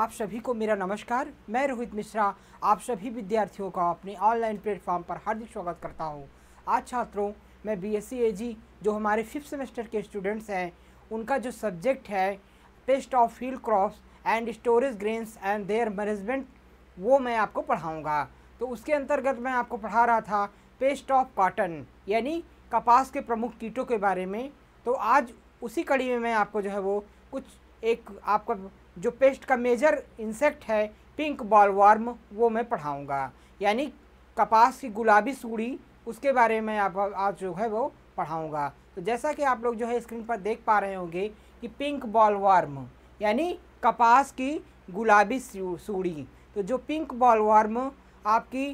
आप सभी को मेरा नमस्कार मैं रोहित मिश्रा आप सभी विद्यार्थियों का अपने ऑनलाइन प्लेटफॉर्म पर हार्दिक स्वागत करता हूं। आज छात्रों मैं बी एस e जो हमारे फिफ्थ सेमेस्टर के स्टूडेंट्स हैं उनका जो सब्जेक्ट है pest of field crops and storage grains and their management वो मैं आपको पढ़ाऊँगा तो उसके अंतर्गत मैं आपको पढ़ा रहा था पेस्ट ऑफ कॉटन यानी कपास के प्रमुख कीटों के बारे में तो आज उसी कड़ी में मैं आपको जो है वो कुछ एक आपका जो पेस्ट का मेजर इंसेक्ट है पिंक बॉल वार्म वो मैं पढ़ाऊँगा यानी कपास की गुलाबी सूढ़ी उसके बारे में आप आज जो है वो पढ़ाऊँगा तो जैसा कि आप लोग जो है स्क्रीन पर देख पा रहे होंगे कि पिंक बॉल वार्म यानी कपास की गुलाबी सूढ़ी तो जो पिंक बॉल वार्म आपकी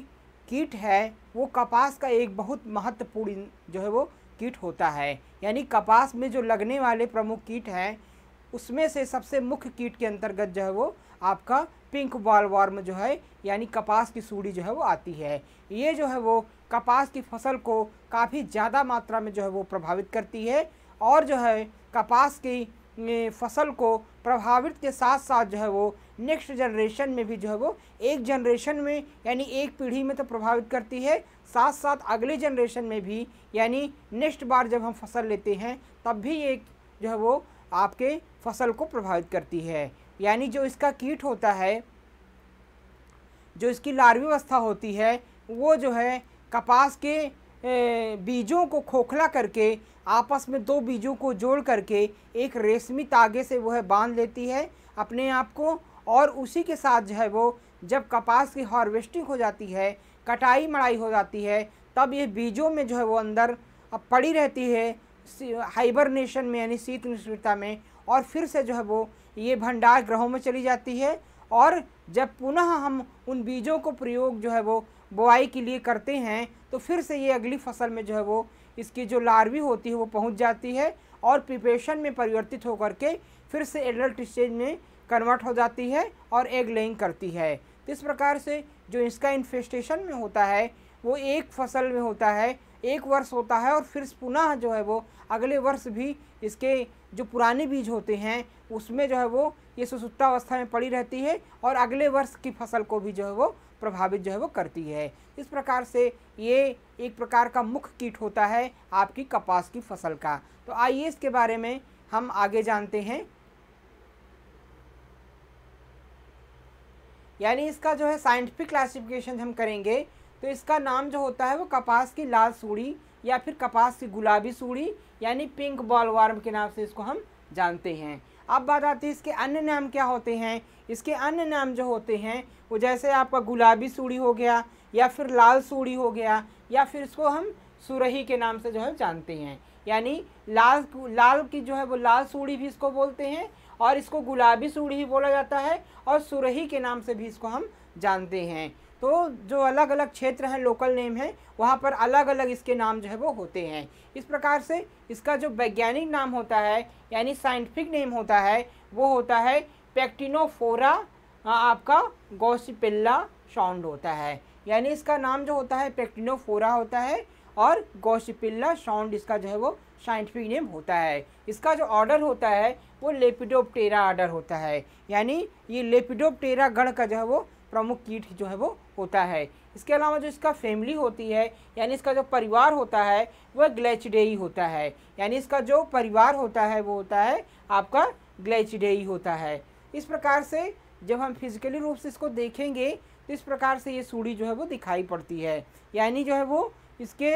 कीट है वो कपास का एक बहुत महत्वपूर्ण जो है वो कीट होता है यानी कपास में जो लगने वाले प्रमुख कीट हैं उसमें से सबसे मुख्य कीट के अंतर्गत जो है वो आपका पिंक बॉल वार्म जो है यानी कपास की सूढ़ी जो है वो आती है ये जो है वो कपास की फसल को काफ़ी ज़्यादा मात्रा में जो है वो प्रभावित करती है और जो है कपास की फसल को प्रभावित के साथ साथ जो है वो नेक्स्ट जनरेशन में भी जो है वो एक जनरेशन में यानी एक पीढ़ी में तो प्रभावित करती है साथ साथ अगले जनरेशन में भी यानी नेक्स्ट बार जब हम फसल लेते हैं तब भी एक जो है वो आपके फसल को प्रभावित करती है यानी जो इसका कीट होता है जो इसकी लार्वी अवस्था होती है वो जो है कपास के बीजों को खोखला करके आपस में दो बीजों को जोड़ करके एक रेशमी तागे से वो है बांध लेती है अपने आप को और उसी के साथ जो है वो जब कपास की हार्वेस्टिंग हो जाती है कटाई मड़ाई हो जाती है तब ये बीजों में जो है वो अंदर अब पड़ी रहती है हाइबरनेशन में यानी शीत निष्ठता में और फिर से जो है वो ये भंडार ग्रहों में चली जाती है और जब पुनः हम उन बीजों को प्रयोग जो है वो बुआई के लिए करते हैं तो फिर से ये अगली फसल में जो है वो इसकी जो लार्वी होती है वो पहुंच जाती है और प्रिपेशन में परिवर्तित होकर के फिर से एडल्ट स्टेज में कन्वर्ट हो जाती है और एग लेइंग करती है तो इस प्रकार से जो इसका इन्फेस्टेशन में होता है वो एक फसल में होता है एक वर्ष होता है और फिर पुनः जो है वो अगले वर्ष भी इसके जो पुराने बीज होते हैं उसमें जो है वो ये सुसुप्तावस्था में पड़ी रहती है और अगले वर्ष की फसल को भी जो है वो प्रभावित जो है वो करती है इस प्रकार से ये एक प्रकार का मुख्य कीट होता है आपकी कपास की फसल का तो आइए इसके बारे में हम आगे जानते हैं यानी इसका जो है साइंटिफिक क्लासिफिकेशन हम करेंगे तो इसका नाम जो होता है वो कपास की लाल सूढ़ी या फिर कपास की गुलाबी सूढ़ी यानी पिंक बॉल वार्म के नाम से इसको हम जानते हैं अब बात आती है इसके अन्य नाम क्या होते हैं इसके अन्य नाम जो होते हैं वो जैसे आपका गुलाबी सूढ़ी हो गया या फिर लाल सूढ़ी हो गया या फिर इसको हम सुरही के नाम से जो है जानते हैं यानी लाल लाल की जो है वो लाल सूढ़ी भी इसको बोलते हैं और इसको गुलाबी सूढ़ी भी बोला जाता है और सुरही के नाम से भी इसको हम जानते हैं तो जो अलग अलग क्षेत्र हैं लोकल नेम हैं वहाँ पर अलग अलग इसके नाम जो है वो होते हैं इस प्रकार से इसका जो वैज्ञानिक नाम होता है यानी साइंटिफिक नेम होता है वो होता है पैक्टिनोफोरा हाँ, आपका गौसिपिल्ला शाउंड होता है यानी इसका नाम जो होता है पैक्टिनोफोरा होता है और गौसिपिल्ला शाउंड इसका जो है वो साइंटिफिक नेम होता है इसका जो ऑर्डर होता है वो लेपिडोप्टेरा ऑर्डर होता है यानी ये लेपिडोप्टेरा गण का जो है वो प्रमुख कीट जो है वो होता है इसके अलावा जो इसका फैमिली होती है यानी इसका जो परिवार होता है वह ग्लैचडेई होता है यानी इसका जो परिवार होता है वो होता है आपका ग्लैचडेई होता है इस प्रकार से जब हम फिजिकली रूप से इसको देखेंगे तो इस प्रकार से ये सूढ़ी जो है वो दिखाई पड़ती है यानी जो है वो इसके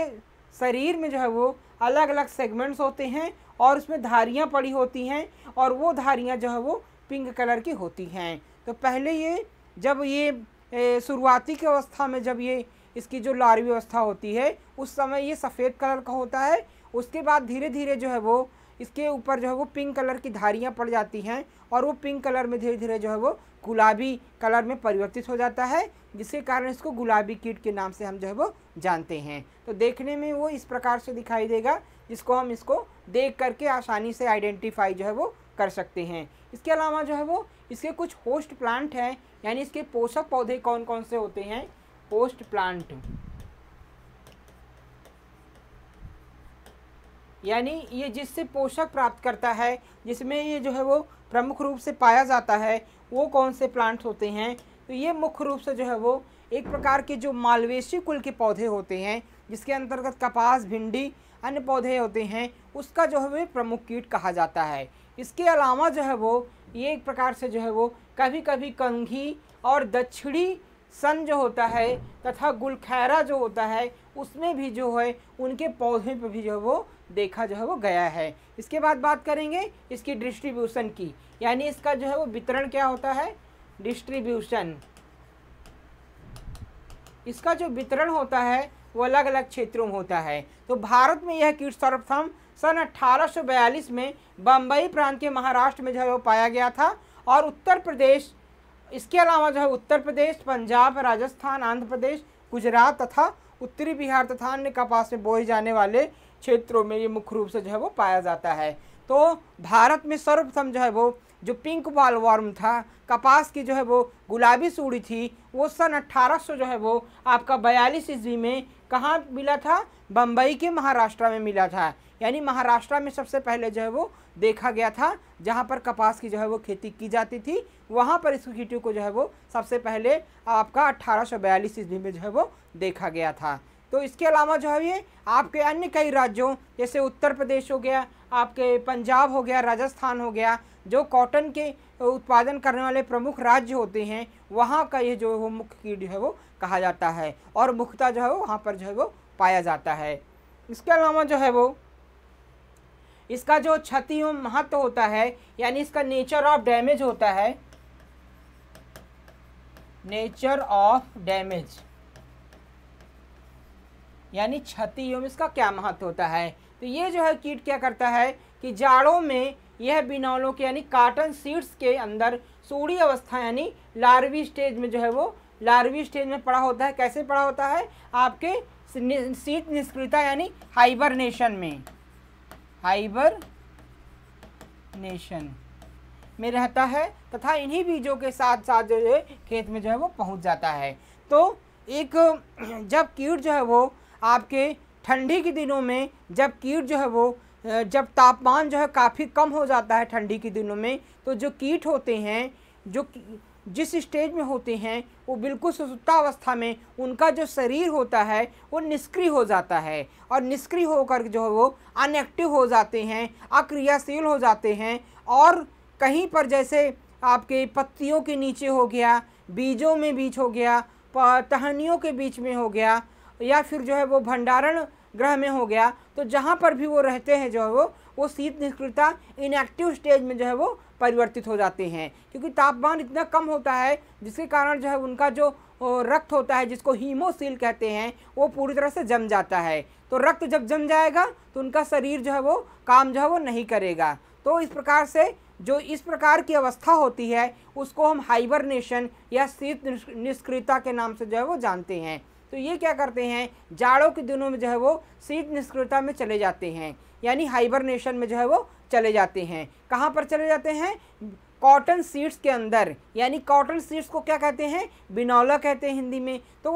शरीर में जो है वो अलग अलग सेगमेंट्स होते हैं और उसमें धारियाँ पड़ी होती हैं और वो धारियाँ जो है वो पिंक कलर की होती हैं तो पहले ये जब ये शुरुआती की अवस्था में जब ये इसकी जो लारवी अवस्था होती है उस समय ये सफ़ेद कलर का होता है उसके बाद धीरे धीरे जो है वो इसके ऊपर जो है वो पिंक कलर की धारियाँ पड़ जाती हैं और वो पिंक कलर में धीरे धीरे जो है वो गुलाबी कलर में परिवर्तित हो जाता है जिसके कारण इसको गुलाबी कीट के नाम से हम जो है वो जानते हैं तो देखने में वो इस प्रकार से दिखाई देगा जिसको हम इसको देख करके आसानी से आइडेंटिफाई जो है वो कर सकते हैं इसके अलावा जो है वो इसके कुछ होस्ट प्लांट हैं यानी इसके पोषक पौधे कौन कौन से होते हैं होस्ट प्लांट यानी ये जिससे पोषक प्राप्त करता है जिसमें ये जो है वो प्रमुख रूप से पाया जाता है वो कौन से प्लांट होते हैं तो ये मुख्य रूप से जो है वो एक प्रकार के जो मालवेशी कुल के पौधे होते हैं जिसके अंतर्गत कपास भिंडी अन्य पौधे होते हैं उसका जो है वो प्रमुख कीट कहा जाता है इसके अलावा जो है वो ये एक प्रकार से जो है वो कभी कभी कंघी और दक्षिणी सन जो होता है तथा गुलखैरा जो होता है उसमें भी जो है उनके पौधे पर भी जो है वो देखा जो है वो गया है इसके बाद बात करेंगे इसकी डिस्ट्रीब्यूशन की यानी इसका जो है वो वितरण क्या होता है डिस्ट्रीब्यूशन इसका जो वितरण होता है वो अलग अलग क्षेत्रों में होता है तो भारत में यह कीट सर्वप्रथम सन 1842 में बम्बई प्रांत के महाराष्ट्र में जो है वो पाया गया था और उत्तर प्रदेश इसके अलावा जो है उत्तर प्रदेश पंजाब राजस्थान आंध्र प्रदेश गुजरात तथा उत्तरी बिहार तथा अन्य कपास में बोए जाने वाले क्षेत्रों में ये मुख्य रूप से जो है वो पाया जाता है तो भारत में सर्वप्रथम जो है वो जो पिंक बॉल वार्म था कपास की जो है वो गुलाबी सूढ़ी थी वो सन 1800 जो है वो आपका बयालीस ईस्वी में कहाँ मिला था बम्बई के महाराष्ट्र में मिला था यानी महाराष्ट्र में सबसे पहले जो है वो देखा गया था जहाँ पर कपास की जो है वो खेती की जाती थी वहाँ पर इस कीटों को जो है वो सबसे पहले आपका अट्ठारह सौ बयालीस ईस्वी में जो है वो देखा गया था तो इसके अलावा जो है ये आपके अन्य कई राज्यों जैसे उत्तर प्रदेश हो गया आपके पंजाब हो गया राजस्थान हो गया जो कॉटन के उत्पादन करने वाले प्रमुख राज्य होते हैं वहाँ का ये जो है वो मुख्य कीट जो है वो कहा जाता है और मुख्यता जो है वो वहाँ पर जो है वो पाया जाता है इसके अलावा जो है वो इसका जो क्षति एवं महत्व होता है यानी इसका नेचर ऑफ डैमेज होता है नेचर ऑफ डैमेज यानी क्षति एवं इसका क्या महत्व होता है तो ये जो है कीट क्या करता है कि जाड़ों में यह बिनौलों के यानी काटन सीड्स के अंदर सूढ़ी अवस्था यानी लार्वी स्टेज में जो है वो लार्वी स्टेज में पड़ा होता है कैसे पड़ा होता है आपके सीट निष्क्रियता यानी हाइबरनेशन में हाइबर नेशन में रहता है तथा इन्हीं बीजों के साथ साथ जो है खेत में जो है वो पहुंच जाता है तो एक जब कीट जो है वो आपके ठंडी के दिनों में जब कीट जो है वो जब तापमान जो है काफ़ी कम हो जाता है ठंडी के दिनों में तो जो कीट होते हैं जो की, जिस स्टेज में होते हैं वो बिल्कुल सुसुप्तावस्था में उनका जो शरीर होता है वो निष्क्रिय हो जाता है और निष्क्रिय होकर जो है वो अनएक्टिव हो जाते हैं अक्रियाशील हो जाते हैं और कहीं पर जैसे आपके पत्तियों के नीचे हो गया बीजों में बीज हो गया टहनियों के बीच में हो गया या फिर जो है वो भंडारण ग्रह में हो गया तो जहाँ पर भी वो रहते हैं जो है वो वो शीत निष्क्रियता इनएक्टिव स्टेज में जो है वो परिवर्तित हो जाते हैं क्योंकि तापमान इतना कम होता है जिसके कारण जो है उनका जो रक्त होता है जिसको हीमोसील कहते हैं वो पूरी तरह से जम जाता है तो रक्त जब जम जाएगा तो उनका शरीर जो है वो काम जो है वो नहीं करेगा तो इस प्रकार से जो इस प्रकार की अवस्था होती है उसको हम हाइबरनेशन या शीत निष्क्रियता के नाम से जो है वो जानते हैं तो ये क्या करते हैं जाड़ों के दिनों में जो है वो शीत निष्क्रियता में चले जाते हैं यानी हाइबरनेशन में जो है वो चले जाते हैं कहाँ पर चले जाते हैं कॉटन सीड्स के अंदर यानी कॉटन सीड्स को क्या कहते हैं बिनौला कहते हैं हिंदी में तो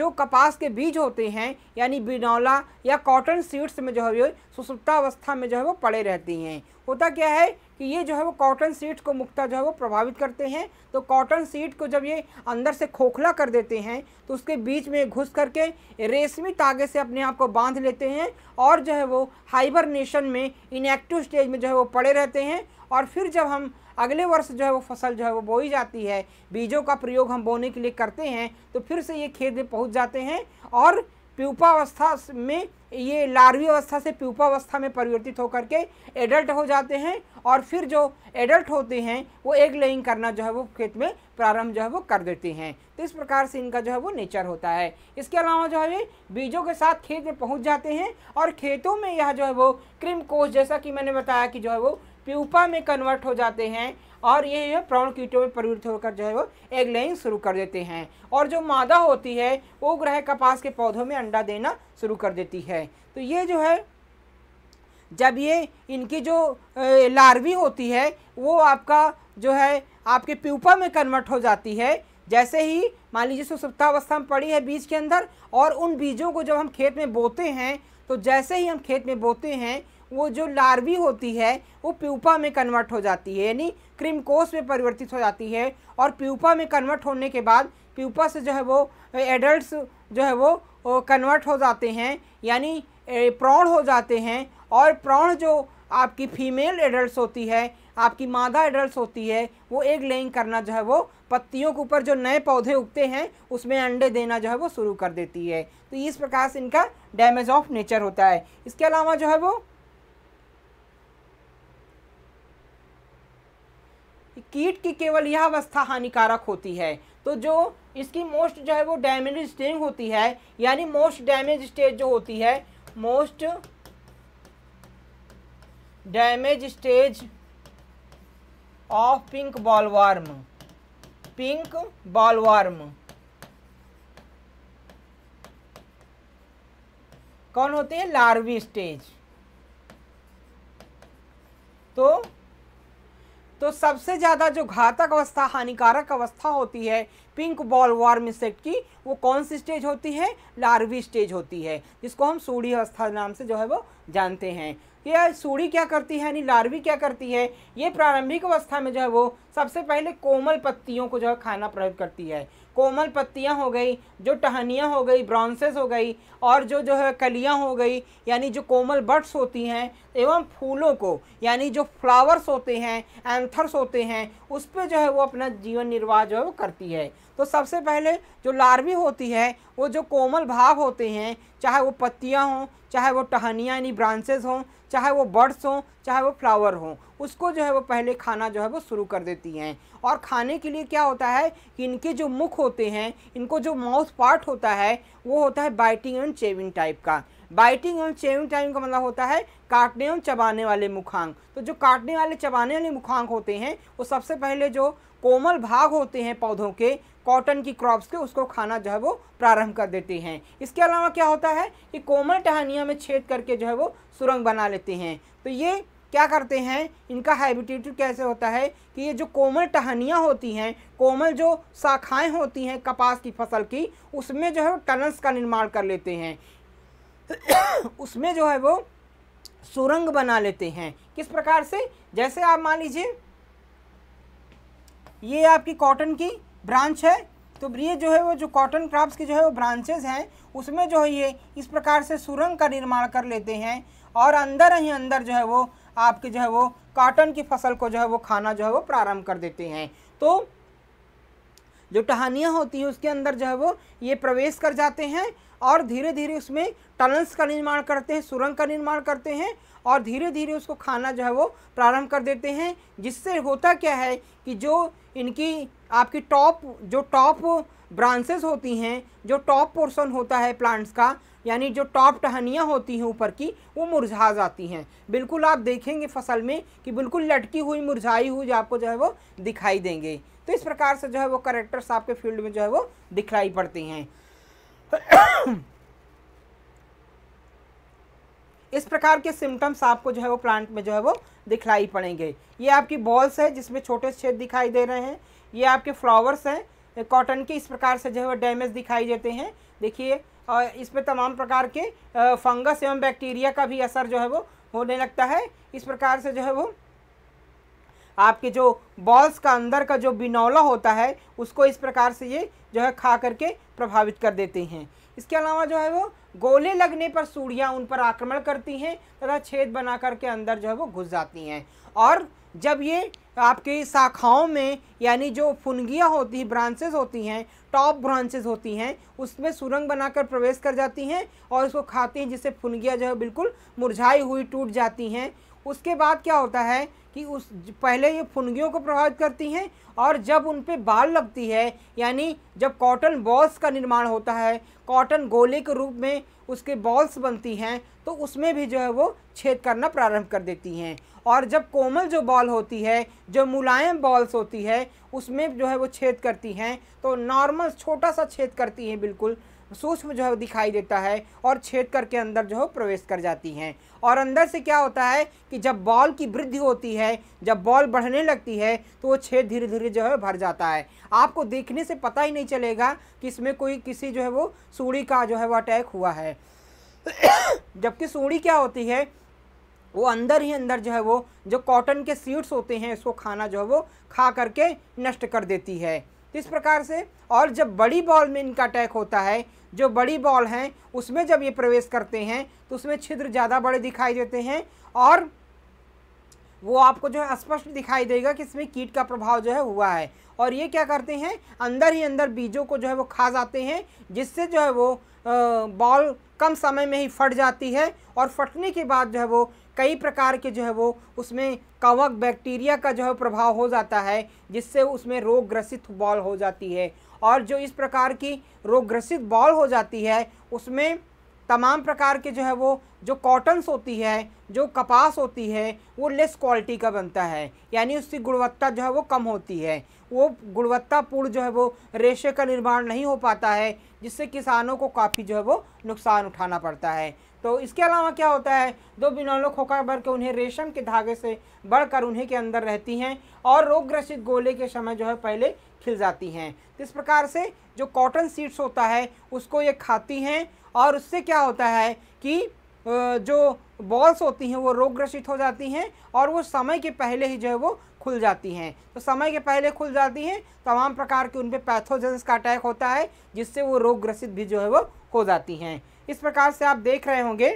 जो कपास के बीज होते हैं यानी बिनौला या कॉटन सीड्स में जो है वो सुसुप्तावस्था में जो है वो पड़े रहती हैं होता क्या है कि ये जो है वो कॉटन सीड्स को मुख्ता जो है वो प्रभावित करते हैं तो कॉटन सीड को जब ये अंदर से खोखला कर देते हैं तो उसके बीच में घुस करके रेशमी तागे से अपने आप को बांध लेते हैं और जो है वो हाइबरनेशन में इनएक्टिव स्टेज में जो है वो पड़े रहते हैं और फिर जब हम अगले वर्ष जो है वो फसल जो है वो बोई जाती है बीजों का प्रयोग हम बोने के लिए करते हैं तो फिर से ये खेत में पहुँच जाते हैं और अवस्था में ये लार्वी अवस्था से अवस्था में परिवर्तित होकर के एडल्ट हो जाते हैं और फिर जो एडल्ट होते हैं वो एग लेइंग करना जो है वो खेत में प्रारंभ जो है वो कर देते हैं तो इस प्रकार से इनका जो है वो नेचर होता है इसके अलावा जो है बीजों के साथ खेत में पहुंच जाते हैं और खेतों में यह जो है वो क्रिम कोष जैसा कि मैंने बताया कि जो है वो प्यूपा में कन्वर्ट हो जाते हैं और ये जो प्रौण कीटों में परिवर्तित होकर जो है वो एग लाइन शुरू कर देते हैं और जो मादा होती है वो ग्रह कपास के पौधों में अंडा देना शुरू कर देती है तो ये जो है जब ये इनकी जो लार्वी होती है वो आपका जो है आपके प्यूपा में कन्वर्ट हो जाती है जैसे ही मान लीजिए सुसुप्तावस्था में पड़ी है बीज के अंदर और उन बीजों को जब हम खेत में बोते हैं तो जैसे ही हम खेत में बोते हैं वो जो लार्वी होती है वो प्यूपा में कन्वर्ट हो जाती है यानी क्रिमकोस में परिवर्तित हो जाती है और प्यूपा में कन्वर्ट होने के बाद प्यूपा से जो है वो एडल्ट जो है वो कन्वर्ट हो जाते हैं यानी प्रौढ़ हो जाते हैं और प्रौढ़ जो आपकी फीमेल एडल्ट होती है आपकी मादा एडल्ट होती है वो एक लेइंग करना जो है वो पत्तियों के ऊपर जो नए पौधे उगते हैं उसमें अंडे देना जो है वो शुरू कर देती है तो इस प्रकार से इनका डैमेज ऑफ नेचर होता है इसके अलावा जो है वो कीट की केवल यह अवस्था हानिकारक होती है तो जो इसकी मोस्ट जो है वो डैमेज स्टेज होती है यानी मोस्ट डैमेज स्टेज जो होती है most damage stage of pink bollworm pink bollworm कौन होते हैं लार्वी स्टेज तो तो सबसे ज़्यादा जो घातक अवस्था हानिकारक अवस्था होती है पिंक बॉल वार्म इंसेक्ट की वो कौन सी स्टेज होती है लार्वी स्टेज होती है जिसको हम सूढ़ी अवस्था नाम से जो है वो जानते हैं यह सूढ़ी क्या करती है यानी लार्वी क्या करती है ये प्रारंभिक अवस्था में जो है वो सबसे पहले कोमल पत्तियों को जो है खाना प्रयोग करती है कोमल पत्तियाँ हो गई जो टहनियाँ हो गई ब्रांसेस हो गई और जो जो है कलियाँ हो गई यानी जो कोमल बर्ड्स होती हैं एवं फूलों को यानी जो फ्लावर्स होते हैं एंथर्स होते हैं उस पर जो है वो अपना जीवन निर्वाह जो है वो करती है तो सबसे पहले जो लार्वी होती है वो जो कोमल भाग होते हैं चाहे वो पत्तियाँ हों चाहे वो टहनियाँ यानी ब्रांचेज हों चाहे वो बर्ड्स हों चाहे वो फ्लावर हों उसको जो है वो पहले खाना जो है वो शुरू कर देती हैं और खाने के लिए क्या होता है कि इनके जो मुख होते हैं इनको जो माउथ पार्ट होता है वो होता है बाइटिंग एंड चेविंग टाइप का बाइटिंग एवं चेविंग टाइम का मतलब होता है काटने एवं चबाने वाले मुखांग तो जो काटने वाले चबाने वाले मुखांग होते हैं वो सबसे पहले जो कोमल भाग होते हैं पौधों के कॉटन की क्रॉप्स के उसको खाना जो है वो प्रारंभ कर देते हैं इसके अलावा क्या होता है कि कोमल टहनिया में छेद करके जो है वो सुरंग बना लेते हैं तो ये क्या करते हैं इनका हैबिटेट कैसे होता है कि ये जो कोमल टहनियाँ होती हैं कोमल जो शाखाएँ होती हैं कपास की फसल की उसमें जो है वो टनल्स का निर्माण कर लेते हैं उसमें जो है वो सुरंग बना लेते हैं किस प्रकार से जैसे आप मान लीजिए ये आपकी कॉटन की ब्रांच है तो ये जो है वो जो कॉटन क्रॉप्स की जो है वो ब्रांचेज हैं उसमें जो है ये इस प्रकार से सुरंग का निर्माण कर लेते हैं और अंदर ही अंदर जो है वो आपके जो है वो काटन की फसल को जो है वो खाना जो है वो प्रारंभ कर देते हैं तो जो टहानियाँ होती हैं उसके अंदर जो है वो ये प्रवेश कर जाते हैं और धीरे धीरे उसमें टनल्स का निर्माण करते हैं सुरंग का निर्माण करते हैं और धीरे धीरे उसको खाना जो है वो प्रारंभ कर देते हैं जिससे होता क्या है कि जो इनकी आपकी टॉप जो टॉप ब्रांचेस होती हैं जो टॉप पोर्शन होता है प्लांट्स का यानी जो टॉप टहनियाँ होती हैं ऊपर की वो मुरझा जाती हैं बिल्कुल आप देखेंगे फसल में कि बिल्कुल लटकी हुई मुरझाई हुई आपको जो है वो दिखाई देंगे तो इस प्रकार से जो है वो करेक्टर्स आपके फील्ड में जो है वो दिखाई पड़ती हैं इस प्रकार के सिम्टम्स आपको जो है वो प्लांट में जो है वो दिखलाई पड़ेंगे ये आपकी बॉल्स है जिसमें छोटे छेद दिखाई दे रहे हैं ये आपके फ्लावर्स हैं कॉटन के इस प्रकार से जो है डैमेज दिखाई देते हैं देखिए और इस पर तमाम प्रकार के फंगस एवं बैक्टीरिया का भी असर जो है वो होने लगता है इस प्रकार से जो है वो आपके जो बॉल्स का अंदर का जो बिनौला होता है उसको इस प्रकार से ये जो है खा करके प्रभावित कर देते हैं इसके अलावा जो है वो गोले लगने पर सूढ़ियाँ उन पर आक्रमण करती हैं तथा छेद बना करके अंदर जो है वो घुस जाती हैं और जब ये आपके शाखाओं में यानी जो फुनगियाँ होती हैं ब्रांचेस होती हैं टॉप ब्रांचेस होती हैं उसमें सुरंग बनाकर प्रवेश कर जाती हैं और इसको खाती हैं जिससे फुनगियाँ जो है बिल्कुल मुरझाई हुई टूट जाती हैं उसके बाद क्या होता है कि उस पहले ये फुनगियों को प्रभावित करती हैं और जब उन पर बाल लगती है यानी जब कॉटन बॉल्स का निर्माण होता है कॉटन गोले के रूप में उसके बॉल्स बनती हैं तो उसमें भी जो है वो छेद करना प्रारंभ कर देती हैं और जब कोमल जो बॉल होती है जो मुलायम बॉल्स होती है उसमें जो है वो छेद करती हैं तो नॉर्मल छोटा सा छेद करती हैं बिल्कुल सूक्ष्म जो है दिखाई देता है और छेद करके अंदर जो है प्रवेश कर जाती हैं और अंदर से क्या होता है कि जब बॉल की वृद्धि होती है जब बॉल बढ़ने लगती है तो वो छेद धीरे धीरे जो है भर जाता है आपको देखने से पता ही नहीं चलेगा कि इसमें कोई किसी जो है वो सूढ़ी का जो है वो अटैक हुआ है जबकि सूढ़ी क्या होती है वो अंदर ही अंदर जो है वो जो कॉटन के सीड्स होते हैं उसको खाना जो है वो खा करके नष्ट कर देती है इस प्रकार से और जब बड़ी बॉल में इनका अटैक होता है जो बड़ी बॉल हैं उसमें जब ये प्रवेश करते हैं तो उसमें छिद्र ज़्यादा बड़े दिखाई देते हैं और वो आपको जो है स्पष्ट दिखाई देगा कि इसमें कीट का प्रभाव जो है हुआ है और ये क्या करते हैं अंदर ही अंदर बीजों को जो है वो खा जाते हैं जिससे जो है वो बॉल कम समय में ही फट जाती है और फटने के बाद जो है वो कई प्रकार के जो है वो उसमें कवक बैक्टीरिया का जो है प्रभाव हो जाता है जिससे उसमें रोग ग्रसित बॉल हो जाती है और जो इस प्रकार की रोगग्रसित बॉल हो जाती है उसमें तमाम प्रकार के जो है वो जो कॉटन्स होती है जो कपास होती है वो लेस क्वालिटी का बनता है यानी उसकी गुणवत्ता जो है वो कम होती है वो गुणवत्तापूर्ण जो है वो रेशे का निर्माण नहीं हो पाता है जिससे किसानों को काफ़ी जो है वो नुकसान उठाना पड़ता है तो इसके अलावा क्या होता है दो बिनौलों खोखा भर के उन्हें रेशम के धागे से बढ़कर उन्हें के अंदर रहती हैं और रोगग्रसित गोले के समय जो है पहले खिल जाती हैं तो इस प्रकार से जो कॉटन सीड्स होता है उसको ये खाती हैं और उससे क्या होता है कि जो बॉल्स होती हैं वो रोगग्रसित हो जाती हैं और वो समय के पहले ही जो है वो खुल जाती हैं तो समय के पहले खुल जाती हैं तमाम प्रकार के उन पर पैथोजेंस का अटैक होता है जिससे वो रोगग्रसित भी जो है वो हो जाती हैं इस प्रकार से आप देख रहे होंगे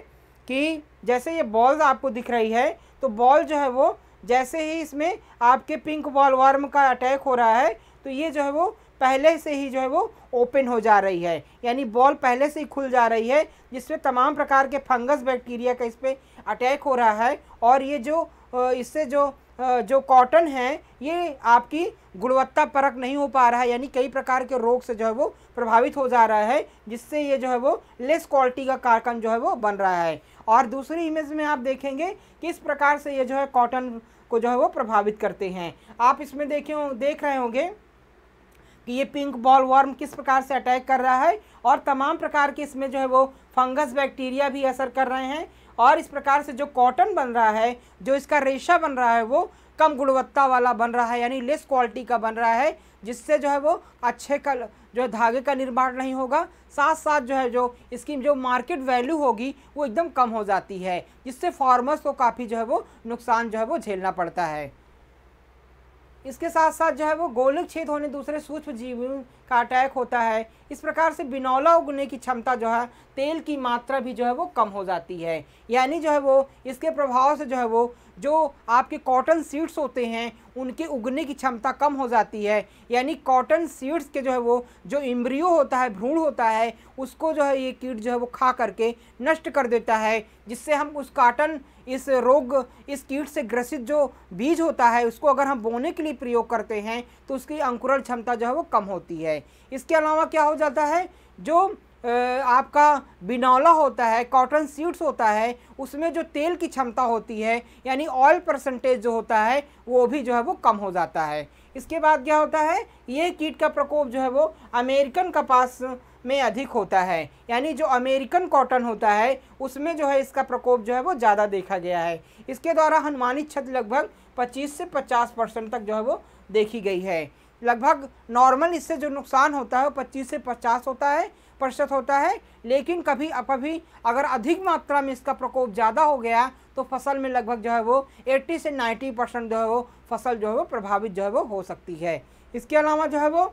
कि जैसे ये बॉल्स आपको दिख रही है तो बॉल जो है वो जैसे ही इसमें आपके पिंक बॉल वर्म का अटैक हो रहा है तो ये जो है वो पहले से ही जो है वो ओपन हो जा रही है यानी बॉल पहले से ही खुल जा रही है जिसमें तमाम प्रकार के फंगस बैक्टीरिया का इस पर अटैक हो रहा है और ये जो इससे जो जो कॉटन है ये आपकी गुणवत्ता परक नहीं हो पा रहा है यानी कई प्रकार के रोग से जो है वो प्रभावित हो जा रहा है जिससे ये जो है वो लेस क्वालिटी का कारकन जो है वो बन रहा है और दूसरी इमेज में आप देखेंगे किस प्रकार से ये जो है कॉटन को जो है वो प्रभावित करते हैं आप इसमें देखे देख रहे होंगे कि ये पिंक बॉल वर्म किस प्रकार से अटैक कर रहा है और तमाम प्रकार के इसमें जो है वो फंगस बैक्टीरिया भी असर कर रहे हैं और इस प्रकार से जो कॉटन बन रहा है जो इसका रेशा बन रहा है वो कम गुणवत्ता वाला बन रहा है यानी लेस क्वालिटी का बन रहा है जिससे जो है वो अच्छे कल जो है धागे का निर्माण नहीं होगा साथ साथ जो है जो इसकी जो मार्केट वैल्यू होगी वो एकदम कम हो जाती है जिससे फार्मर्स को काफ़ी जो है वो नुकसान जो है वो झेलना पड़ता है इसके साथ साथ जो है वो गोलक छेद होने दूसरे सूक्ष्म जीवों का अटैक होता है इस प्रकार से बिनौला उगने की क्षमता जो है तेल की मात्रा भी जो है वो कम हो जाती है यानी जो है वो इसके प्रभाव से जो है वो जो आपके कॉटन सीड्स होते हैं उनके उगने की क्षमता कम हो जाती है यानी कॉटन सीड्स के जो है वो जो इम्ब्रियो होता है भ्रूण होता है उसको जो है ये कीट जो है वो खा करके नष्ट कर देता है जिससे हम उस काटन इस रोग इस कीट से ग्रसित जो बीज होता है उसको अगर हम बोने के लिए प्रयोग करते हैं तो उसकी अंकुरण क्षमता जो है वो कम होती है इसके अलावा क्या हो जाता है जो आपका बिनौला होता है कॉटन सीड्स होता है उसमें जो तेल की क्षमता होती है यानी ऑयल परसेंटेज जो होता है वो भी जो है वो कम हो जाता है इसके बाद क्या होता है ये कीट का प्रकोप जो है वो अमेरिकन कपास में अधिक होता है यानी जो अमेरिकन कॉटन होता है उसमें जो है इसका प्रकोप जो है वो ज़्यादा देखा गया है इसके द्वारा अनुमानित क्षति लगभग 25 से 50 परसेंट तक जो है वो देखी गई है लगभग नॉर्मल इससे जो नुकसान होता है वो पच्चीस से पचास होता है प्रतिशत होता है लेकिन कभी अभी अगर अधिक मात्रा में इसका प्रकोप ज़्यादा हो गया तो फसल में लगभग जो है वो 80 से 90 परसेंट जो है वो फसल जो है वो प्रभावित जो है वो हो सकती है इसके अलावा जो है वो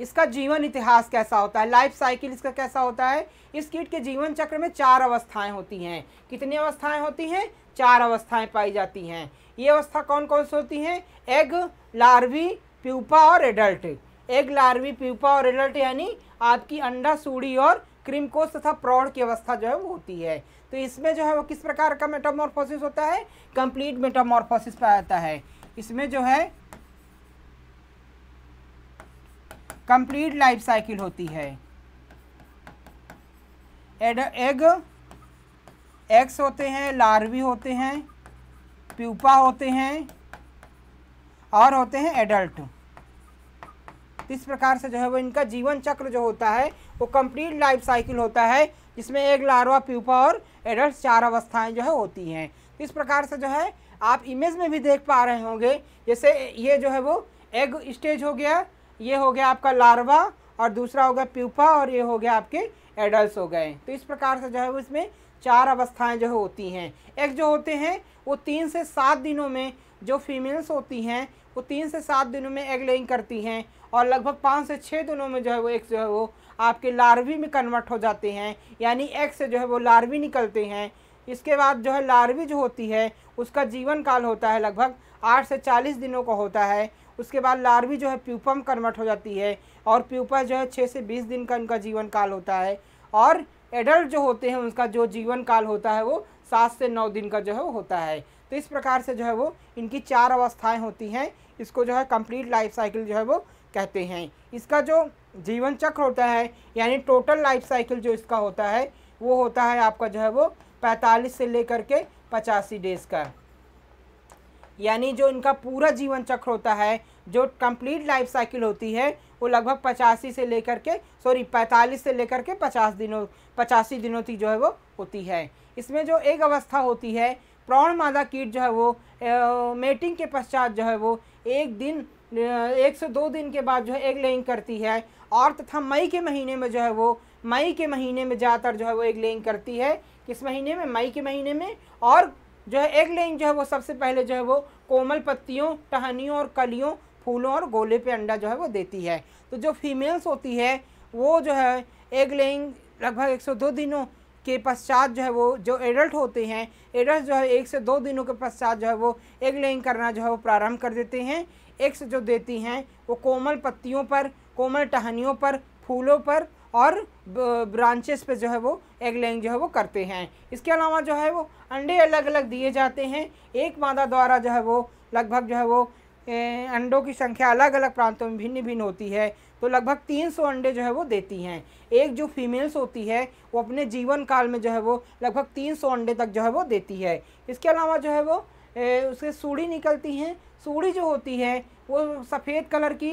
इसका जीवन इतिहास कैसा होता है लाइफ साइकिल इसका कैसा होता है इस कीट के जीवन चक्र में चार अवस्थाएं होती हैं कितनी अवस्थाएं होती हैं चार अवस्थाएं पाई जाती हैं ये अवस्था कौन कौन सी होती हैं एग लार्वी प्यूपा और एडल्ट एग लार्वी प्यूपा और एडल्ट यानी आपकी अंडा सूढ़ी और क्रिमकोस तथा प्रौढ़ की अवस्था जो है वो होती है तो इसमें जो है वो किस प्रकार का मेटामॉर्फोसिस होता है कंप्लीट मेटामॉर्फोसिस पाया जाता है इसमें जो है कंप्लीट लाइफ साइकिल होती है एड एग एग्स होते हैं लार्वी होते हैं प्यूपा होते हैं और होते हैं एडल्ट इस प्रकार से जो है वो इनका जीवन चक्र जो होता है वो कंप्लीट लाइफ साइकिल होता है जिसमें एक लार्वा प्यूपा और एडल्ट चार अवस्थाएं जो है होती हैं तो इस प्रकार से जो है आप इमेज में भी देख पा रहे होंगे जैसे ये जो है वो एग स्टेज हो गया ये हो गया आपका लार्वा और दूसरा हो गया प्यूपा और ये हो गया आपके एडल्ट हो गए तो इस प्रकार से जो है वो इसमें चार अवस्थाएं जो होती हैं एक जो होते हैं वो तीन से सात दिनों में जो फीमेल्स होती हैं वो तीन से सात दिनों में एग लेइंग करती हैं और लगभग पाँच से छः दिनों में जो है वो एक जो है वो आपके लार्वी में कन्वर्ट हो जाते हैं यानी एग से जो है वो लार्वी निकलते हैं इसके बाद जो है लार्वी जो होती है उसका जीवन काल होता है लगभग आठ से चालीस दिनों का होता है उसके बाद लार्वी जो है प्यूपम कन्वर्ट हो जाती है और प्यूपा जो है छः से बीस दिन का इनका जीवन काल होता है और एडल्ट जो होते हैं उनका जो जीवन काल होता है वो सात से नौ दिन का जो है वो होता है तो इस प्रकार से जो है वो इनकी चार अवस्थाएं होती हैं इसको जो है कंप्लीट लाइफ साइकिल जो है वो कहते हैं इसका जो जीवन चक्र होता है यानी टोटल लाइफ साइकिल जो इसका होता है वो होता है आपका जो है वो पैंतालीस से लेकर के पचासी डेज़ का यानी जो इनका पूरा जीवन चक्र होता है जो कंप्लीट लाइफ साइकिल होती है वो लगभग पचासी से लेकर के सॉरी पैंतालीस से लेकर के पचास दिनों पचासी दिनों तक जो है वो होती है इसमें जो एक अवस्था होती है प्रौण मादा कीट जो है वो ए, मेटिंग के पश्चात जो है वो एक दिन एक से दो दिन के बाद जो है एक लेंग करती है और तथा मई के महीने में जो है वो मई के महीने में ज़्यादातर जो है वो एक लेंग करती है किस महीने में मई के महीने में और जो है एग लेइंग जो है वो सबसे पहले जो है वो कोमल पत्तियों टहनियों और कलियों फूलों और गोले पे अंडा जो है वो देती है तो जो फीमेल्स होती है वो जो है एग लेइंग लगभग 102 दिनों के पश्चात जो है वो जो एडल्ट होते हैं एडल्ट जो है एक से दो दिनों के पश्चात जो है वो एग लेइंग करना जो है वो प्रारंभ कर देते हैं एग्स जो देती हैं वो कोमल पत्तियों पर कोमल टहनियों पर फूलों पर और ब्रांचेस पे जो है वो एग लेंग जो है वो करते हैं इसके अलावा जो है वो अंडे अलग अलग दिए जाते हैं एक मादा द्वारा जो है वो लगभग जो है वो ए, अंडों की संख्या अलग अलग प्रांतों में भिन्न भिन्न होती है तो लगभग 300 अंडे जो है वो देती हैं एक जो फीमेल्स होती है वो अपने जीवन काल में जो है वो लगभग 300 अंडे तक जो है वो देती है इसके अलावा जो है वो ए, उसके सूढ़ी निकलती हैं सूढ़ी जो होती है वो सफ़ेद कलर की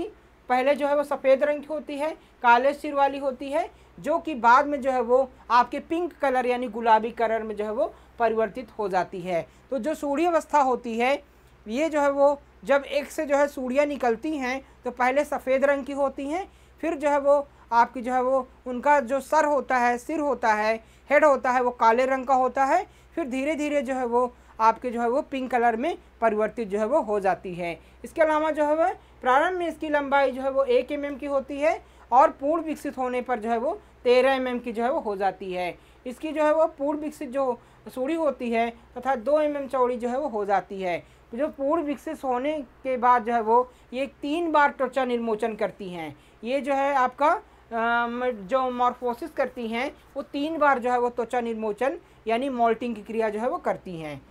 पहले जो है वो सफ़ेद रंग की होती है काले सिर वाली होती है जो कि बाद में जो है वो आपके पिंक कलर यानी गुलाबी कलर में जो है वो परिवर्तित हो जाती है तो जो सूर्यावस्था होती है ये जो है वो जब एक से जो है सूढ़ियाँ निकलती हैं तो पहले सफ़ेद रंग की होती हैं फिर जो है वो आपकी जो है वो उनका जो सर होता है सिर होता है हेड होता है वो काले रंग का होता है फिर धीरे धीरे जो है वो आपके जो है वो पिंक कलर में परिवर्तित जो है वो हो जाती है इसके अलावा जो है वह प्रारंभ में इसकी लंबाई जो है वो एक एम की होती है और पूर्ण विकसित होने पर जो है वो तेरह एम की जो है वो हो जाती है इसकी जो है वो पूर्ण विकसित जो सूढ़ी होती है तथा दो एम चौड़ी जो है वो हो जाती है जो पूर्ण विकसित होने के बाद जो है वो ये तीन बार त्वचा निर्मोचन करती हैं ये जो है आपका जो मॉर्फोसिस करती हैं वो तीन बार जो है वो त्वचा निर्मोचन यानी मोल्टिंग की क्रिया जो है वो करती हैं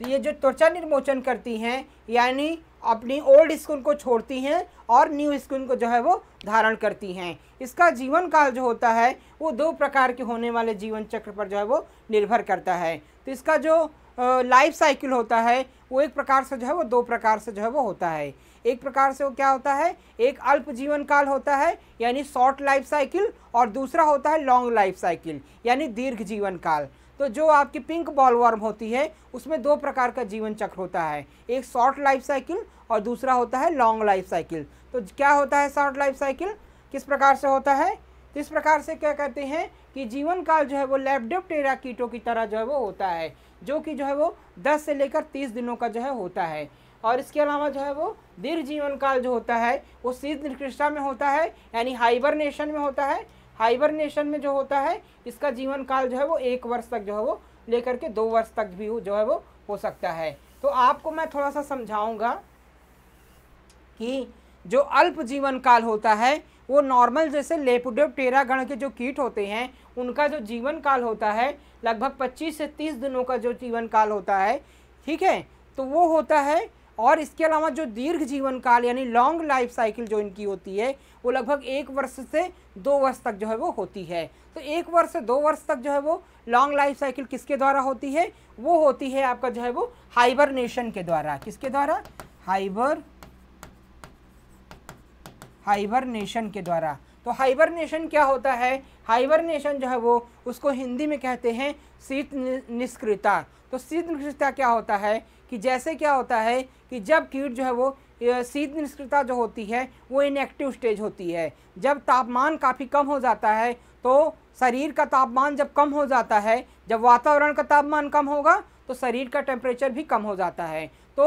तो ये जो त्वचा निर्मोचन करती हैं यानी अपनी ओल्ड स्कूल को छोड़ती हैं और न्यू स्कूल को जो है वो धारण करती हैं इसका जीवन काल जो होता है वो दो प्रकार के होने वाले जीवन चक्र पर जो है वो निर्भर करता है तो इसका जो लाइफ साइकिल होता है वो एक प्रकार से जो है वो दो प्रकार से जो है वो होता है एक प्रकार से वो क्या होता है एक अल्प जीवन काल होता है यानी शॉर्ट लाइफ साइकिल और दूसरा होता है लॉन्ग लाइफ साइकिल यानी दीर्घ जीवन काल तो जो आपकी पिंक बॉल वार्म होती है उसमें दो प्रकार का जीवन चक्र होता है एक शॉर्ट लाइफ साइकिल और दूसरा होता है लॉन्ग लाइफ साइकिल तो क्या होता है शॉर्ट लाइफ साइकिल किस प्रकार से होता है इस प्रकार से क्या कहते हैं कि जीवन काल जो है वो लैपडेप्टेरा कीटों की तरह जो है वो होता है जो कि जो है वो दस से लेकर तीस दिनों का जो है होता है और इसके अलावा जो है वो दीर्घ जीवन काल जो होता है वो शीत निकृष्टा में होता है यानी हाइबरनेशन में होता है हाइबरनेशन में जो होता है इसका जीवन काल जो है वो एक वर्ष तक जो है वो लेकर के दो वर्ष तक भी जो है वो हो सकता है तो आपको मैं थोड़ा सा समझाऊंगा कि जो अल्प जीवन काल होता है वो नॉर्मल जैसे टेरा गण के जो कीट होते हैं उनका जो जीवन काल होता है लगभग 25 से 30 दिनों का जो जीवन काल होता है ठीक है तो वो होता है और इसके अलावा जो दीर्घ जीवन काल यानी लॉन्ग लाइफ साइकिल जो इनकी होती है वो लगभग एक वर्ष से दो वर्ष तक जो है वो होती है तो एक वर्ष से दो वर्ष तक जो है वो लॉन्ग लाइफ साइकिल किसके द्वारा होती है वो होती है आपका जो है वो हाइबरनेशन के द्वारा किसके द्वारा हाइबर हाइबरनेशन के द्वारा तो हाइबरनेशन क्या होता है हाइबरनेशन जो है वो उसको हिंदी में कहते हैं शीत निष्क्रियता तो शीत निष्क्रियता क्या होता है कि जैसे क्या होता है कि जब कीट जो है वो शीत निष्क्रियता जो होती है वो इनएक्टिव स्टेज होती है जब तापमान काफ़ी कम हो जाता है तो शरीर का तापमान जब कम हो जाता है जब वातावरण का तापमान कम होगा तो शरीर का टेम्परेचर भी कम हो जाता है तो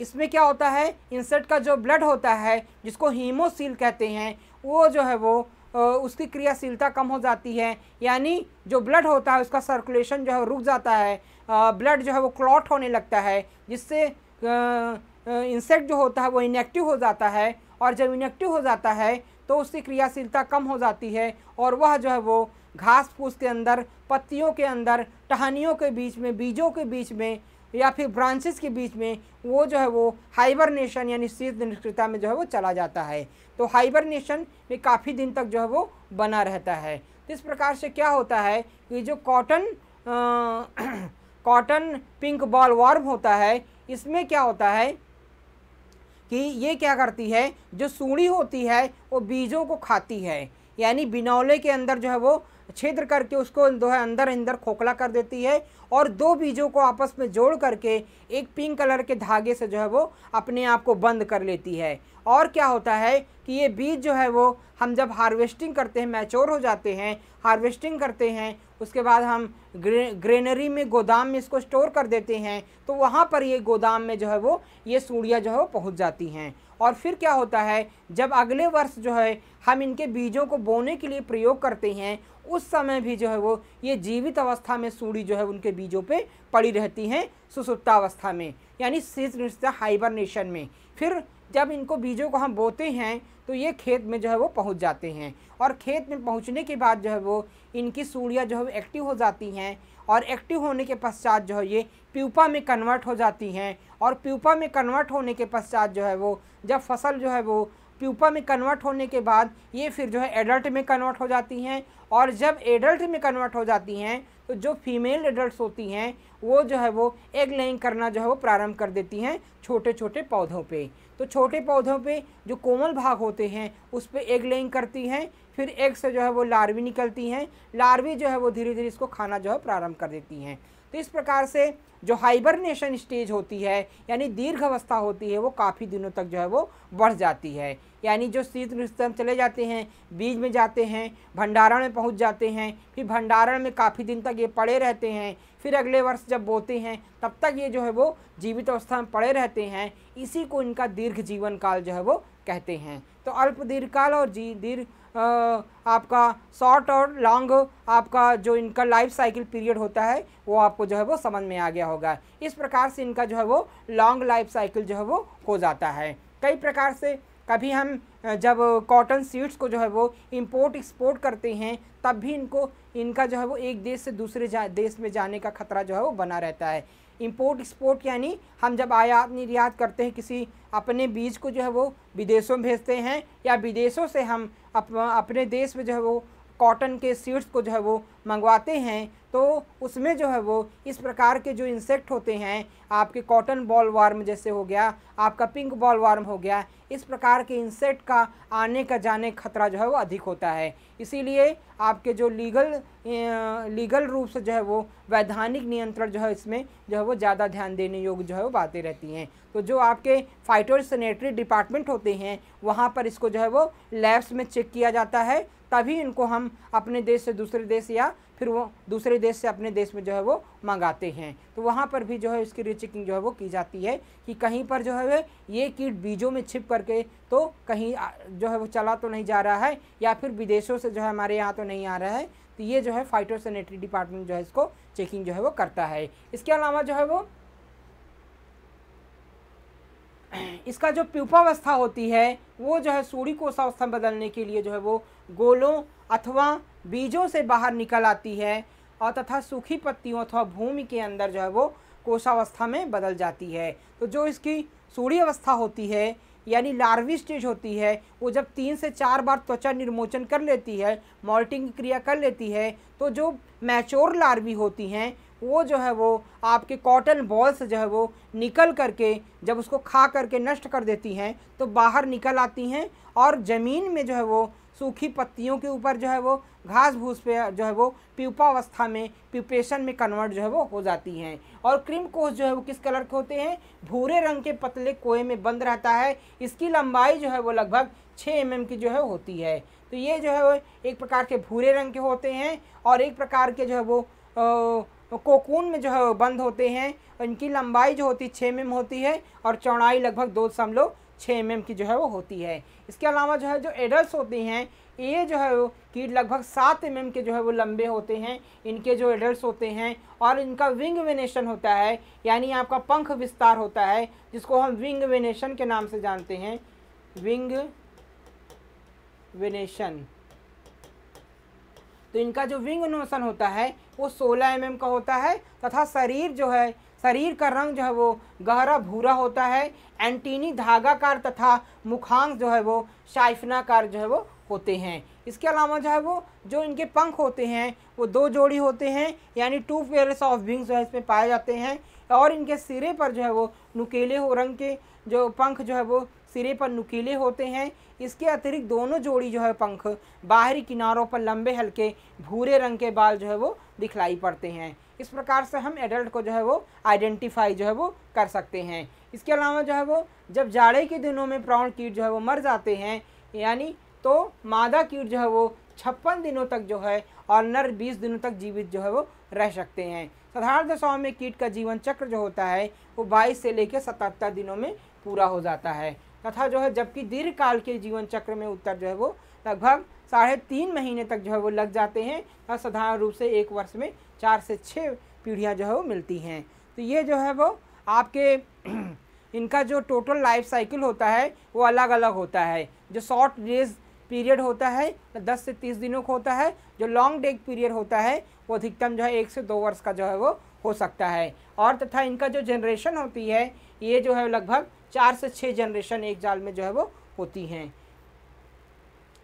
इसमें क्या होता है इंसेट का जो ब्लड होता है जिसको हीमोसील कहते हैं वो जो है वो उसकी क्रियाशीलता कम हो जाती है यानी जो ब्लड होता है उसका सर्कुलेशन जो है रुक जाता है ब्लड जो है वो क्लॉट होने लगता है जिससे इंसेक्ट जो होता है वो इनेक्टिव हो जाता है और जब इनेक्टिव हो जाता है तो उसकी क्रियाशीलता कम हो जाती है और वह जो है वो घास फूस के अंदर पत्तियों के अंदर टहनियों के बीच में बीजों के बीच में या फिर ब्रांचेस के बीच में वो जो है वो हाइबरनेशन यानी शीत निष्क्रियता में जो है वो चला जाता है तो हाइबरनेशन में काफ़ी दिन तक जो है वो बना रहता है तो इस प्रकार से क्या होता है कि जो cotton cotton pink bollworm होता है इसमें क्या होता है कि ये क्या करती है जो सूढ़ी होती है वो बीजों को खाती है यानी बिनौले के अंदर जो है वो छेद्र करके उसको जो है अंदर अंदर खोखला कर देती है और दो बीजों को आपस में जोड़ करके एक पिंक कलर के धागे से जो है वो अपने आप को बंद कर लेती है और क्या होता है कि ये बीज जो है वो हम जब हार्वेस्टिंग करते हैं मैच्योर हो जाते हैं हार्वेस्टिंग करते हैं उसके बाद हम ग्रे ग्रेनरी में गोदाम में इसको स्टोर कर देते हैं तो वहाँ पर ये गोदाम में जो है वो ये सूढ़ियाँ जो है वो पहुँच जाती हैं और फिर क्या होता है जब अगले वर्ष जो है हम इनके बीजों को बोने के लिए प्रयोग करते हैं उस समय भी जो है वो ये जीवित अवस्था में सूढ़ी जो है उनके बीजों पे पड़ी रहती हैं सुसुप्तावस्था में यानी शीतनिष्ठा हाइबरनेशन में फिर जब इनको बीजों को हम बोते हैं तो ये खेत में जो है वो पहुंच जाते हैं और खेत में पहुंचने के बाद जो है वो इनकी सूढ़ियाँ जो है एक्टिव हो जाती हैं और एक्टिव होने के पश्चात जो है ये प्यूपा में कन्वर्ट हो जाती हैं और प्यूपा में कन्वर्ट होने के पश्चात जो है वो जब फसल जो है वो प्यूपा में कन्वर्ट होने के बाद ये फिर जो है एडल्ट में कन्वर्ट हो जाती हैं और जब एडल्ट में कन्वर्ट हो जाती हैं तो जो फीमेल एडल्ट होती हैं वो जो है वो एग लेइंग करना जो है वो प्रारंभ कर देती हैं छोटे छोटे पौधों पे तो छोटे पौधों पे जो कोमल भाग होते हैं उस पर एग लेइंग करती हैं फिर एग से जो है वो लार्वी निकलती हैं लार्वी जो है वो धीरे धीरे इसको खाना जो है प्रारंभ कर देती हैं तो इस प्रकार से जो हाइबरनेशन स्टेज होती है यानी दीर्घ अवस्था होती है वो काफ़ी दिनों तक जो है वो बढ़ जाती है यानी जो शीत स्तंभ चले जाते हैं बीज में जाते हैं भंडारण में पहुंच जाते हैं फिर भंडारण में काफ़ी दिन तक ये पड़े रहते हैं फिर अगले वर्ष जब बोते हैं तब तक ये जो है वो जीवित अवस्था में पड़े रहते हैं इसी को इनका दीर्घ जीवन काल जो है वो कहते हैं तो अल्प दीर्घकाल और जी दीर्घ आपका शॉर्ट और लॉन्ग आपका जो इनका लाइफ साइकिल पीरियड होता है वो आपको जो है वो समझ में आ गया होगा इस प्रकार से इनका जो है वो लॉन्ग लाइफ साइकिल जो है वो हो जाता है कई प्रकार से कभी हम जब कॉटन सीड्स को जो है वो इंपोर्ट एक्सपोर्ट करते हैं तब भी इनको इनका जो है वो एक देश से दूसरे देश में जाने का खतरा जो है वो बना रहता है इंपोर्ट एक्सपोर्ट यानी हम जब आयात निर्यात करते हैं किसी अपने बीज को जो है वो विदेशों में भेजते हैं या विदेशों से हम अप, अपने देश में जो है वो कॉटन के सीड्स को जो है वो मंगवाते हैं तो उसमें जो है वो इस प्रकार के जो इंसेक्ट होते हैं आपके कॉटन बॉल वार्म जैसे हो गया आपका पिंक बॉल वार्म हो गया इस प्रकार के इंसेक्ट का आने का जाने खतरा जो है वो अधिक होता है इसीलिए आपके जो लीगल लीगल अं, रूप से जो है वो वैधानिक नियंत्रण जो है इसमें जो है वो ज़्यादा ध्यान देने योग्य जो है वो बातें रहती हैं तो जो आपके फाइटोसनेटरी डिपार्टमेंट होते हैं वहाँ पर इसको जो है वो लैब्स में चेक किया जाता है तभी इनको हम अपने देश से दूसरे देश या फिर वो दूसरे देश से अपने देश में जो है वो मंगाते हैं तो वहाँ पर भी जो है इसकी रिचेकिंग जो है वो की जाती है कि कहीं पर जो है वे ये कीट बीजों में छिप करके तो कहीं जो है वो चला तो नहीं जा रहा है या फिर विदेशों से जो है हमारे यहाँ तो नहीं आ रहा है तो ये जो है फाइटोसैनिटरी डिपार्टमेंट जो है इसको चेकिंग जो है वो करता है इसके अलावा जो है वो इसका जो प्यूपावस्था होती है वो जो है सूर्य कोषावस्था में बदलने के लिए जो है वो गोलों अथवा बीजों से बाहर निकल आती है और तथा सूखी पत्तियों अथवा भूमि के अंदर जो है वो कोषावस्था में बदल जाती है तो जो इसकी सूर्य अवस्था होती है यानी लार्वी स्टेज होती है वो जब तीन से चार बार त्वचा निर्मोचन कर लेती है मॉल्टिंग की क्रिया कर लेती है तो जो मैच्योर लार्वी होती हैं वो जो है वो आपके कॉटन बॉल्स जो है वो निकल करके जब उसको खा करके नष्ट कर देती हैं तो बाहर निकल आती हैं और ज़मीन में जो है वो सूखी पत्तियों के ऊपर जो है वो घास भूस पे जो है वो प्यूपावस्था में प्यूपेशन में कन्वर्ट जो है वो हो जाती हैं और क्रीम कोस जो है वो किस कलर के होते हैं भूरे रंग के पतले कोए में बंद रहता है इसकी लंबाई जो है वो लगभग छः एम की जो है होती है तो ये जो है वो एक प्रकार के भूरे रंग के होते हैं और एक प्रकार के जो है वो तो कोकून में जो है वो बंद होते हैं इनकी लंबाई जो होती है छः एम होती है और चौड़ाई लगभग दो दशमलव छः एम की जो है वो होती है इसके अलावा जो है जो एडल्ट होते हैं ये जो है वो कीट लगभग सात एम के जो है वो लंबे होते हैं इनके जो एडल्ट होते हैं और इनका विंग वेनेशन होता है यानी आपका पंख विस्तार होता है जिसको हम विंग वेनेशन के नाम से जानते हैं विंग वेनेशन तो इनका जो विंग नोशन होता है वो 16 एम mm का होता है तथा शरीर जो है शरीर का रंग जो है वो गहरा भूरा होता है एंटीनी धागाकार तथा मुखांग जो है वो शाइफनाकार जो है वो होते हैं इसके अलावा जो है वो जो इनके पंख होते हैं वो दो जोड़ी होते हैं यानी टू पेयर्स ऑफ विंग्स जो है इसमें पाए जाते हैं और इनके सिरे पर जो है वो नुकीले हो रंग के जो पंख जो है वो सिरे पर नुकीले होते हैं इसके अतिरिक्त दोनों जोड़ी जो है पंख बाहरी किनारों पर लंबे हल्के भूरे रंग के बाल जो है वो दिखलाई पड़ते हैं इस प्रकार से हम एडल्ट को जो है वो आइडेंटिफाई जो है वो कर सकते हैं इसके अलावा जो है वो जब जाड़े के दिनों में प्राउंड कीट जो है वो मर जाते हैं यानी तो मादा कीट जो है वो छप्पन दिनों तक जो है और नर बीस दिनों तक जीवित जो है वो रह सकते हैं साधारण दशाओं में कीट का जीवन चक्र जो होता है वो बाईस से लेकर सतहत्तर दिनों में पूरा हो जाता है तथा जो है जबकि दीर्घ काल के जीवन चक्र में उत्तर जो है वो लगभग साढ़े तीन महीने तक जो है वो लग जाते हैं और साधारण रूप से एक वर्ष में चार से छः पीढ़ियाँ जो है वो मिलती हैं तो ये जो है वो आपके इनका जो टोटल लाइफ साइकिल होता है वो अलग अलग होता है जो शॉर्ट डेज पीरियड होता है दस से तीस दिनों का होता है जो लॉन्ग डेग पीरियड होता है वो अधिकतम जो है एक से दो वर्ष का जो है वो हो सकता है और तथा इनका जो जनरेशन होती है ये जो है लगभग चार से छः जनरेशन एक जाल में जो है वो होती हैं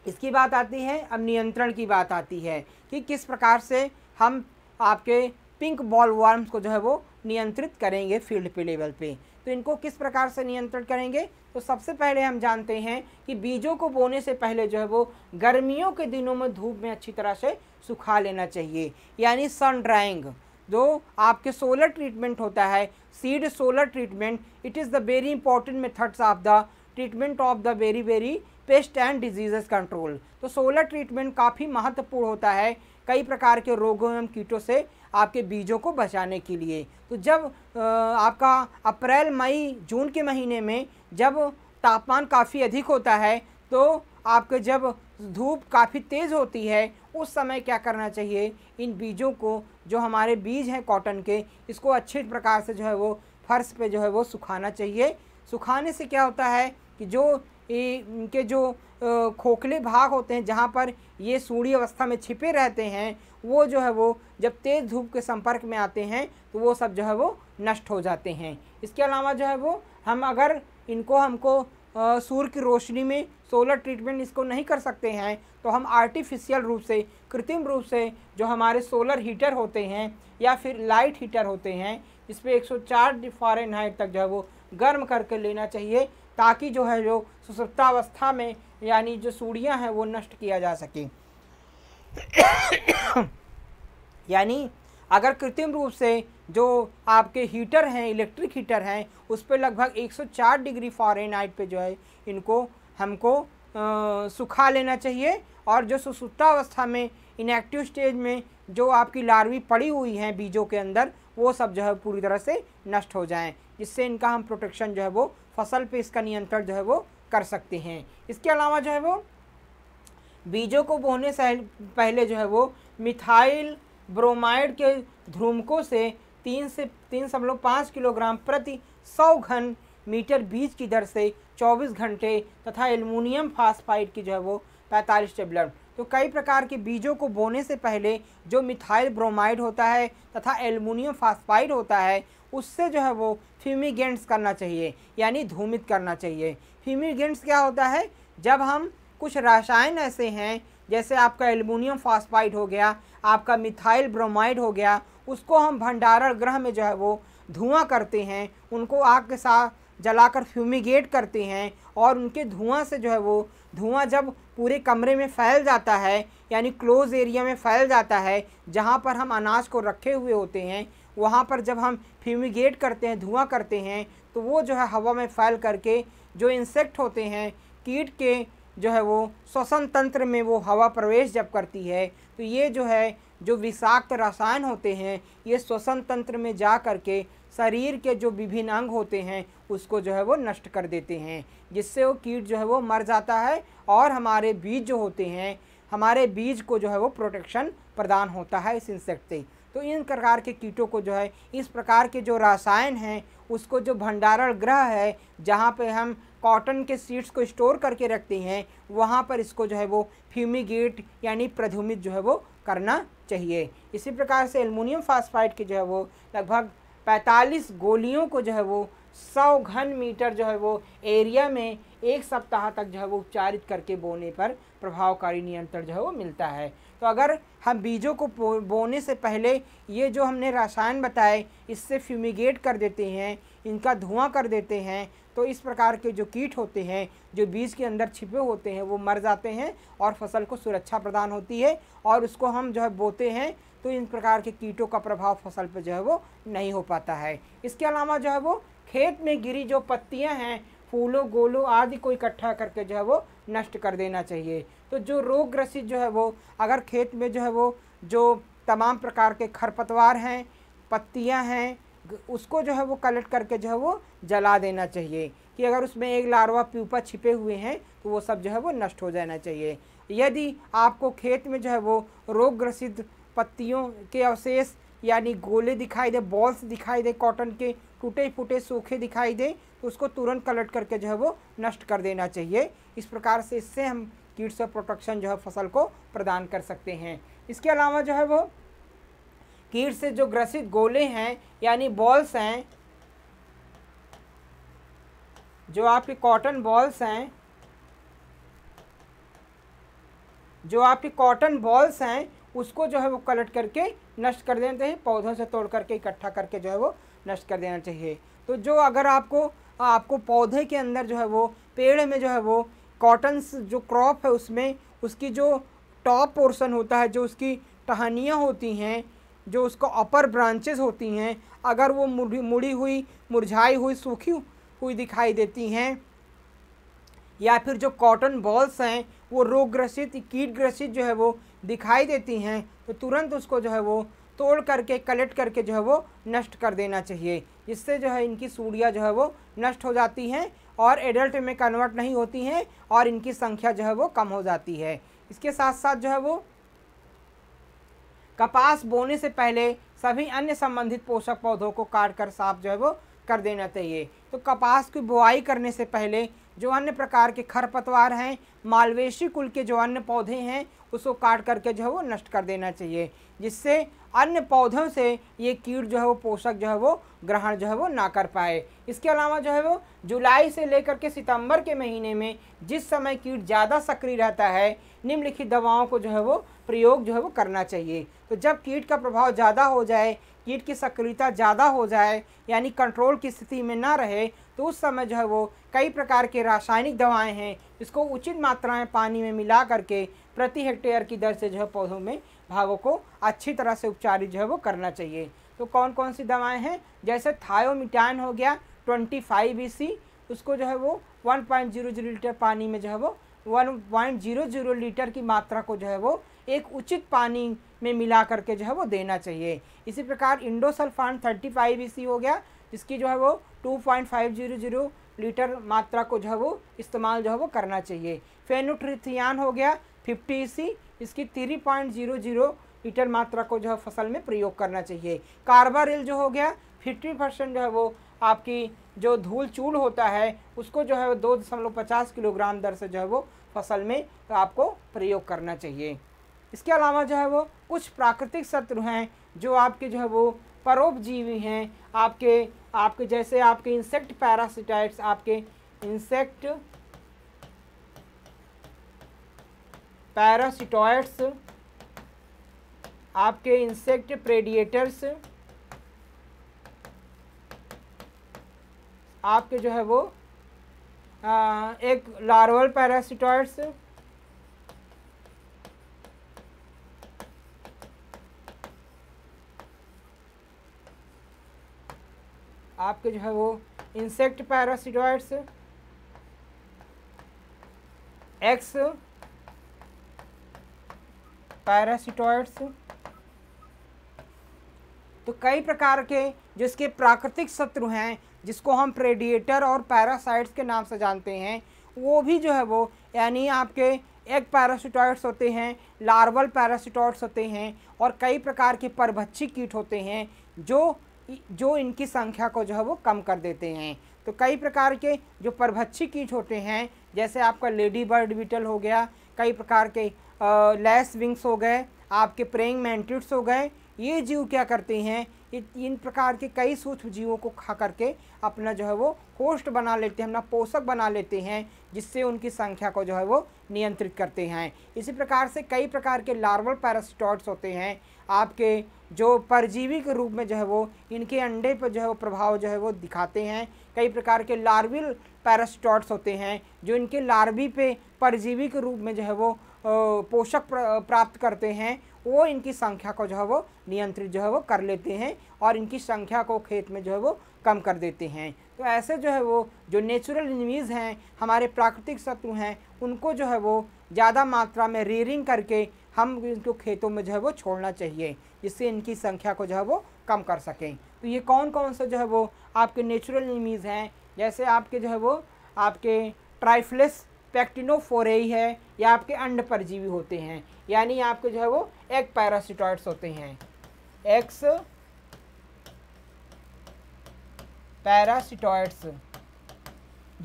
इसकी बात आती है अब नियंत्रण की बात आती है कि किस प्रकार से हम आपके पिंक बॉल वार्म्स को जो है वो नियंत्रित करेंगे फील्ड पे लेवल पे तो इनको किस प्रकार से नियंत्रित करेंगे तो सबसे पहले हम जानते हैं कि बीजों को बोने से पहले जो है वो गर्मियों के दिनों में धूप में अच्छी तरह से सुखा लेना चाहिए यानी सन ड्राइंग जो आपके सोलर ट्रीटमेंट होता है seed solar treatment it is the very important methods of the treatment of the very very pest and diseases control तो सोलर ट्रीटमेंट काफ़ी महत्वपूर्ण होता है कई प्रकार के रोगों एवं कीटों से आपके बीजों को बचाने के लिए तो जब आपका अप्रैल मई जून के महीने में जब तापमान काफ़ी अधिक होता है तो आपके जब धूप काफ़ी तेज़ होती है उस समय क्या करना चाहिए इन बीजों को जो हमारे बीज हैं कॉटन के इसको अच्छे प्रकार से जो है वो फर्श पे जो है वो सुखाना चाहिए सुखाने से क्या होता है कि जो इनके जो खोखले भाग होते हैं जहाँ पर ये सूढ़ी अवस्था में छिपे रहते हैं वो जो है वो जब तेज़ धूप के संपर्क में आते हैं तो वो सब जो है वो नष्ट हो जाते हैं इसके अलावा जो है वो हम अगर इनको हमको सूर्य की रोशनी में सोलर ट्रीटमेंट इसको नहीं कर सकते हैं तो हम आर्टिफिशियल रूप से कृत्रिम रूप से जो हमारे सोलर हीटर होते हैं या फिर लाइट हीटर होते हैं इस पर एक सौ फ़ारेनहाइट तक जो है वो गर्म करके लेना चाहिए ताकि जो है जो सुसुप्तावस्था में यानी जो सूढ़ियाँ हैं वो नष्ट किया जा सके यानी अगर कृत्रिम रूप से जो आपके हीटर हैं इलेक्ट्रिक हीटर हैं उस पर लगभग 104 डिग्री फॉरेनहाइट पे जो है इनको हमको आ, सुखा लेना चाहिए और जो सुसुप्ता अवस्था में इनएक्टिव स्टेज में जो आपकी लार्वी पड़ी हुई हैं बीजों के अंदर वो सब जो है पूरी तरह से नष्ट हो जाएँ जिससे इनका हम प्रोटेक्शन जो है वो फसल पर इसका नियंत्रण जो है वो कर सकते हैं इसके अलावा जो है वो बीजों को बोने से पहले जो है वो मिथाइल ब्रोमाइड के ध्रुमकों से तीन से तीन सौ पाँच किलोग्राम प्रति सौ घन मीटर बीज की दर से चौबीस घंटे तथा एल्युमिनियम फास्फाइड की जो है वो पैंतालीस टेबलेट तो कई प्रकार के बीजों को बोने से पहले जो मिथाइल ब्रोमाइड होता है तथा एल्युमिनियम फास्फाइड होता है उससे जो है वो फ्यूमिगेंट्स करना चाहिए यानी धूमित करना चाहिए फ्यूमिगेंट्स क्या होता है जब हम कुछ रासायन ऐसे हैं जैसे आपका एल्युमिनियम फास्फाइड हो गया आपका मिथाइल ब्रोमाइड हो गया उसको हम भंडारण ग्रह में जो है वो धुआं करते हैं उनको आग के साथ जलाकर फ्यूमिगेट करते हैं और उनके धुआं से जो है वो धुआं जब पूरे कमरे में फैल जाता है यानी क्लोज एरिया में फैल जाता है जहाँ पर हम अनाज को रखे हुए होते हैं वहाँ पर जब हम फ्यूमिगेट करते हैं धुआं करते हैं तो वो जो है हवा में फैल करके जो इंसेक्ट होते हैं कीट के जो है वो श्वसन तंत्र में वो हवा प्रवेश जब करती है तो ये जो है जो विषाक्त रसायन होते हैं ये श्वसन तंत्र में जा कर के शरीर के जो विभिन्न अंग होते हैं उसको जो है वो नष्ट कर देते हैं जिससे वो कीट जो है वो मर जाता है और हमारे बीज जो होते हैं हमारे बीज को जो है वो प्रोटेक्शन प्रदान होता है इस इंसेक्ट से तो इन प्रकार के कीटों को जो है इस प्रकार के जो रसायन हैं उसको जो भंडारण ग्रह है जहाँ पे हम कॉटन के सीड्स को स्टोर करके रखते हैं वहाँ पर इसको जो है वो फ्यूमिगेट यानी प्रधुमित जो है वो करना चाहिए इसी प्रकार से एलमोनियम फास्फाइड के जो है वो लगभग 45 गोलियों को जो है वो सौ घन मीटर जो है वो एरिया में एक सप्ताह तक जो है वो उपचारित करके बोने पर प्रभावकारी नियंत्रण जो है वो मिलता है तो अगर हम बीजों को बोने से पहले ये जो हमने रसायन बताए इससे फ्यूमिगेट कर देते हैं इनका धुआं कर देते हैं तो इस प्रकार के जो कीट होते हैं जो बीज के अंदर छिपे होते हैं वो मर जाते हैं और फसल को सुरक्षा प्रदान होती है और उसको हम जो है बोते हैं तो इन प्रकार के कीटों का प्रभाव फसल पर जो है वो नहीं हो पाता है इसके अलावा जो है वो खेत में गिरी जो पत्तियाँ हैं फूलों गोलों आदि को इकट्ठा करके जो है वो नष्ट कर देना चाहिए तो जो रोग ग्रसित जो है वो अगर खेत में जो है वो जो तमाम प्रकार के खरपतवार हैं पत्तियाँ हैं उसको जो है वो कलेक्ट करके जो है वो जला देना चाहिए कि अगर उसमें एक लार्वा प्यूपा छिपे हुए हैं तो वो सब जो है वो नष्ट हो जाना चाहिए यदि आपको खेत में जो है वो रोग ग्रसित पत्तियों के अवशेष यानी गोले दिखाई दे बॉल्स दिखाई दे कॉटन के टूटे फूटे सूखे दिखाई दे तो उसको तुरंत कलेक्ट करके जो है वो नष्ट कर देना चाहिए इस प्रकार से इससे हम कीट्स से प्रोटेक्शन जो है फसल को प्रदान कर सकते हैं इसके अलावा जो है वो कीट से जो ग्रसित गोले हैं यानी बॉल्स हैं जो आपके कॉटन बॉल्स हैं जो आपके कॉटन बॉल्स हैं उसको जो है वो कलेक्ट करके नष्ट कर देना चाहिए पौधों से तोड़ करके इकट्ठा करके जो है वो नष्ट कर देना चाहिए तो जो अगर आपको आपको पौधे के अंदर जो है वो पेड़ में जो है वो कॉटन जो क्रॉप है उसमें उसकी जो टॉप पोर्शन होता है जो उसकी टहनियाँ होती हैं जो उसको अपर ब्रांचेस होती हैं अगर वो मुड़ी मुड़ी हुई मुरझाई हुई सूखी हुई दिखाई देती हैं या फिर जो कॉटन बॉल्स हैं वो रोग ग्रसित कीट ग्रसित जो है वो दिखाई देती हैं तो तुरंत उसको जो है वो तोड़ करके कलेक्ट करके जो है वो नष्ट कर देना चाहिए जिससे जो है इनकी सूढ़ियाँ जो है वो नष्ट हो जाती हैं और एडल्ट में कन्वर्ट नहीं होती हैं और इनकी संख्या जो है वो कम हो जाती है इसके साथ साथ जो है वो कपास बोने से पहले सभी अन्य संबंधित पोषक पौधों को काट कर साफ जो है वो कर देना चाहिए तो कपास की बुआई करने से पहले जो अन्य प्रकार के खरपतवार हैं मालवेशी कुल के जो अन्य पौधे हैं उसको काट करके जो है वो नष्ट कर देना चाहिए जिससे अन्य पौधों से ये कीट जो है वो पोषक जो है वो ग्रहण जो है वो ना कर पाए इसके अलावा जो है वो जुलाई से लेकर के सितंबर के महीने में जिस समय कीट ज़्यादा सक्रिय रहता है निम्नलिखित दवाओं को जो है वो प्रयोग जो है वो करना चाहिए तो जब कीट का प्रभाव ज़्यादा हो जाए कीट की सक्रियता ज़्यादा हो जाए यानी कंट्रोल की स्थिति में ना रहे तो उस समय जो है वो कई प्रकार के रासायनिक दवाएं हैं जिसको उचित मात्रा में पानी में मिला करके प्रति हेक्टेयर की दर से जो है पौधों में भागों को अच्छी तरह से उपचारित जो है वो करना चाहिए तो कौन कौन सी दवाएं हैं जैसे थायोमिटान हो गया ट्वेंटी फाइव उसको जो है वो one point zero zero litre पानी में जो है वो 1.00 लीटर की मात्रा को जो है वो एक उचित पानी में मिला करके जो है वो देना चाहिए इसी प्रकार इंडोसल्फान 35 फाइव हो गया जिसकी जो है वो 2.500 लीटर मात्रा को जो है वो इस्तेमाल जो है वो करना चाहिए फेनोट्रिथियान हो गया 50 ई e इसकी 3.00 लीटर मात्रा को जो है फसल में प्रयोग करना चाहिए कार्बारिल जो हो गया फिफ्टी परसेंट जो है वो आपकी जो धूल चूल होता है उसको जो है दो दशमलव पचास किलोग्राम दर से जो है वो फसल में तो आपको प्रयोग करना चाहिए इसके अलावा जो है वो कुछ प्राकृतिक शत्रु हैं जो आपके जो है वो परोपजीवी हैं आपके आपके जैसे आपके इंसेक्ट पैरासिटाइट्स आपके इंसेक्ट पैरासिटॉइड्स आपके इंसेक्ट प्रेडिएटर्स आपके जो है वो आ, एक लार्वल पैरासिटॉइड्स आपके जो है वो इंसेक्ट पैरासिटॉइड्स एक्स पैरासिटॉइड्स तो कई प्रकार के जो इसके प्राकृतिक शत्रु हैं जिसको हम प्रेडिएटर और पैरासाइट्स के नाम से जानते हैं वो भी जो है वो यानी आपके एग पैरासिटॉइड्स होते हैं लार्वल पैरासिटॉइड्स होते हैं और कई प्रकार के परभक्षी कीट होते हैं जो जो इनकी संख्या को जो है वो कम कर देते हैं तो कई प्रकार के जो परभक्षी कीट होते हैं जैसे आपका लेडी बर्ड बीटल हो गया कई प्रकार के लेस विंग्स हो गए आपके प्रेइंग मैंटिट्स हो गए ये जीव क्या करते हैं इन प्रकार के कई सूक्ष्म जीवों को खा करके अपना जो है वो होस्ट बना लेते हैं अपना पोषक बना लेते हैं जिससे उनकी संख्या को जो है वो नियंत्रित करते हैं इसी प्रकार से कई प्रकार के लार्वल पैरासिटॉइड्स होते हैं आपके जो परजीवी के रूप में जो है वो इनके अंडे पर जो है वो प्रभाव जो है वो दिखाते हैं कई प्रकार के लार्विल पैरास्टॉट्स होते हैं जो इनके लार्वी पे परजीवी के रूप में जो है वो पोषक प्राप्त करते हैं वो इनकी संख्या को जो है वो नियंत्रित जो है वो कर लेते हैं और इनकी संख्या को खेत में जो है वो कम कर देते हैं तो ऐसे जो है वो जो नेचुरल इनमीज़ हैं हमारे प्राकृतिक शत्रु हैं उनको जो है वो ज़्यादा मात्रा में रेयरिंग करके हम इनको खेतों में जो है वो छोड़ना चाहिए जिससे इनकी संख्या को जो है वो कम कर सकें तो ये कौन कौन से जो है वो आपके नेचुरल इनमीज़ हैं जैसे आपके जो है वो आपके ट्राइफ्लिस पैक्टिनोफोरे है या आपके अंड परजीवी होते हैं यानी आपके जो है वो एग पैरासिटॉइड्स होते हैं एक्स पैरासिटॉइड्स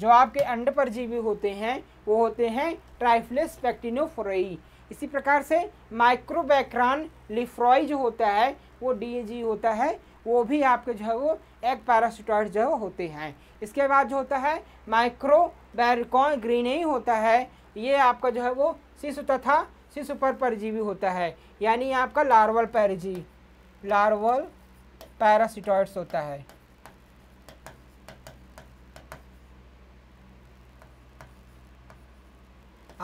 जो आपके अंड परजीवी होते हैं वो होते हैं ट्राइफ्लिस पैक्टिनोफोरेई इसी प्रकार से माइक्रोबैक्रॉन लिफ्रॉय जो होता है वो डी होता है वो भी आपके जो है वो एग पैरासिटॉइड जो होते हैं इसके बाद जो होता है माइक्रो बैरकॉन ही होता है ये आपका जो है वो शिशु तथा शिशु पर परजीवी होता है यानी आपका लार्वल पैरजी लार्वल पैरासिटॉइड्स होता है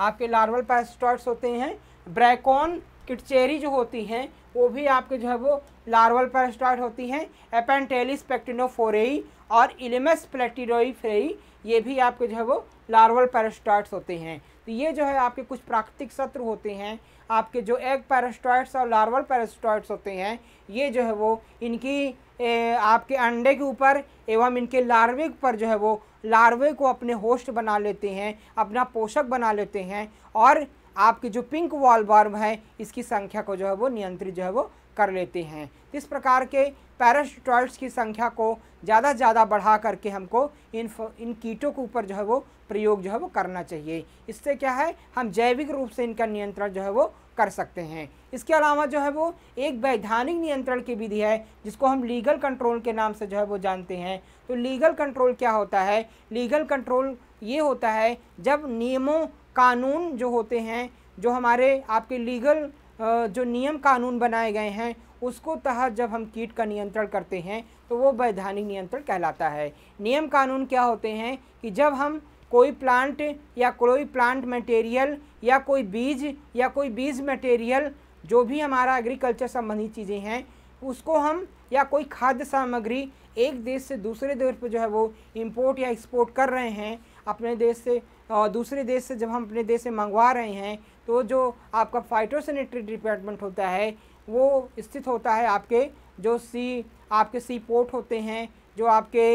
आपके लार्वल पैरासिटॉइड्स होते हैं ब्रैकॉन किटचेरी जो होती हैं वो भी आपके जो है वो लार्वल पैरासिटॉइड होती हैं एपेंटेलिस पेक्टिनोफोरेई और इलेमस प्लेटिडोई फ्रेई ये भी आपके जो है वो लार्वल पैरास्टॉइड्स होते हैं तो ये जो है आपके कुछ प्राकृतिक शत्रु होते हैं आपके जो एग पैरास्टॉइड्स और लार्वल पैरास्टॉइड्स होते हैं ये जो है वो इनकी ए, आपके अंडे के ऊपर एवं इनके लार्वे पर जो है वो लार्वे को अपने होस्ट बना लेते हैं अपना पोषक बना लेते हैं और आपके जो पिंक वॉलवर्म है इसकी संख्या को जो है वो नियंत्रित जो है वो कर लेते हैं इस प्रकार के पैरासिटॉइड्स की संख्या को ज़्यादा से ज़्यादा बढ़ा करके हमको इन इन कीटों के ऊपर जो है वो प्रयोग जो है वो करना चाहिए इससे क्या है हम जैविक रूप से इनका नियंत्रण जो है वो कर सकते हैं इसके अलावा जो है वो एक वैधानिक नियंत्रण की विधि है जिसको हम लीगल कंट्रोल के नाम से जो है वो जानते हैं तो लीगल कंट्रोल क्या होता है लीगल कंट्रोल ये होता है जब नियमों कानून जो होते हैं जो हमारे आपके लीगल जो नियम कानून बनाए गए हैं उसको तहत जब हम कीट का नियंत्रण करते हैं तो वो वैधानिक नियंत्रण कहलाता है नियम कानून क्या होते हैं कि जब हम कोई प्लांट या कोई प्लांट मटेरियल या कोई बीज या कोई बीज मटेरियल जो भी हमारा एग्रीकल्चर संबंधी चीज़ें हैं उसको हम या कोई खाद्य सामग्री एक देश से दूसरे देश पर जो है वो इम्पोर्ट या एक्सपोर्ट कर रहे हैं अपने देश से और दूसरे देश से जब हम अपने देश से मंगवा रहे हैं तो जो आपका फाइटोसैनिटरी डिपार्टमेंट होता है वो स्थित होता है आपके जो सी आपके सी पोर्ट होते हैं जो आपके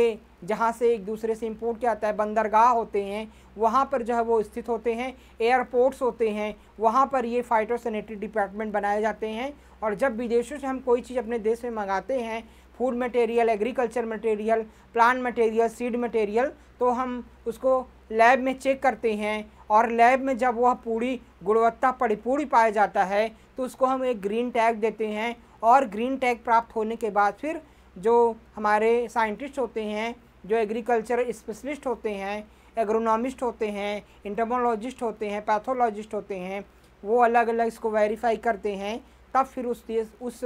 जहाँ से एक दूसरे से इम्पोर्ट किया जाता है बंदरगाह होते हैं वहाँ पर जो है वो स्थित होते हैं एयरपोर्ट्स होते हैं वहाँ पर ये फाइटो सैनिटरी डिपार्टमेंट बनाए जाते हैं और जब विदेशों से हम कोई चीज़ अपने देश में मंगाते हैं food material agriculture material plant material seed material तो हम उसको लैब में चेक करते हैं और लैब में जब वह पूरी गुणवत्ता परिपूर्ण पाया जाता है तो उसको हम एक ग्रीन टैग देते हैं और ग्रीन टैग प्राप्त होने के बाद फिर जो हमारे साइंटिस्ट होते हैं जो एग्रीकल्चर स्पेशलिस्ट होते हैं एग्रोनॉमिस्ट होते हैं इंटरमोलॉजिस्ट होते हैं पैथोलॉजिस्ट होते हैं वो अलग अलग इसको वेरीफाई करते हैं तब फिर उस देश उस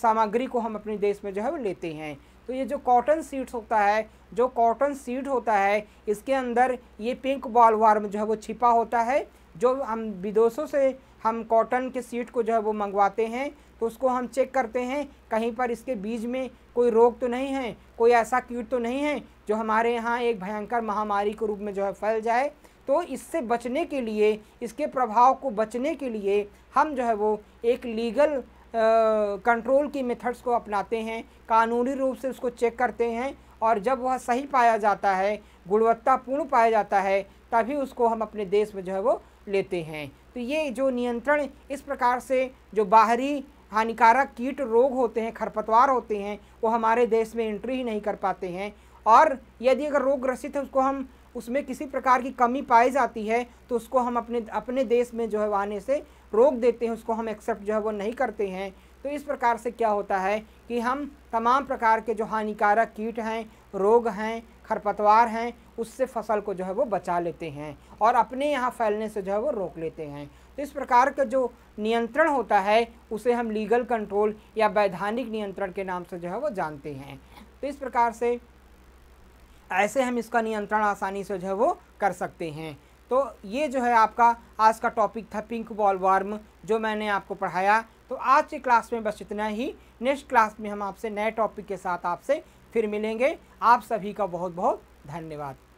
सामग्री को हम अपने देश में जो है वो लेते हैं तो ये जो कॉटन सीड्स होता है जो कॉटन सीड होता है इसके अंदर ये पिंक बॉल वार्म जो है वो छिपा होता है जो हम विदेशों से हम कॉटन के सीड को जो है वो मंगवाते हैं तो उसको हम चेक करते हैं कहीं पर इसके बीज में कोई रोग तो नहीं है कोई ऐसा कीट तो नहीं है जो हमारे यहाँ एक भयंकर महामारी के रूप में जो है फैल जाए तो इससे बचने के लिए इसके प्रभाव को बचने के लिए हम जो है वो एक लीगल कंट्रोल की मेथड्स को अपनाते हैं कानूनी रूप से उसको चेक करते हैं और जब वह सही पाया जाता है गुणवत्तापूर्ण पाया जाता है तभी उसको हम अपने देश में जो है वो लेते हैं तो ये जो नियंत्रण इस प्रकार से जो बाहरी हानिकारक कीट रोग होते हैं खरपतवार होते हैं वो हमारे देश में एंट्री ही नहीं कर पाते हैं और यदि अगर रोग ग्रसित है उसको हम उसमें किसी प्रकार की कमी पाई जाती है तो उसको हम अपने अपने देश में जो है आने से रोक देते हैं उसको हम एक्सेप्ट जो है वो नहीं करते हैं तो इस प्रकार से क्या होता है कि हम तमाम प्रकार के जो हानिकारक कीट हैं रोग हैं खरपतवार हैं उससे फसल को जो है वो बचा लेते हैं और अपने यहाँ फैलने से जो है वो रोक लेते हैं तो इस प्रकार का जो नियंत्रण होता है उसे हम लीगल कंट्रोल या वैधानिक नियंत्रण के नाम से जो है वो जानते हैं तो इस प्रकार से ऐसे हम इसका नियंत्रण आसानी से जो है वो कर सकते हैं तो ये जो है आपका आज का टॉपिक था पिंक बॉल वार्म जो मैंने आपको पढ़ाया तो आज की क्लास में बस इतना ही नेक्स्ट क्लास में हम आपसे नए टॉपिक के साथ आपसे फिर मिलेंगे आप सभी का बहुत बहुत धन्यवाद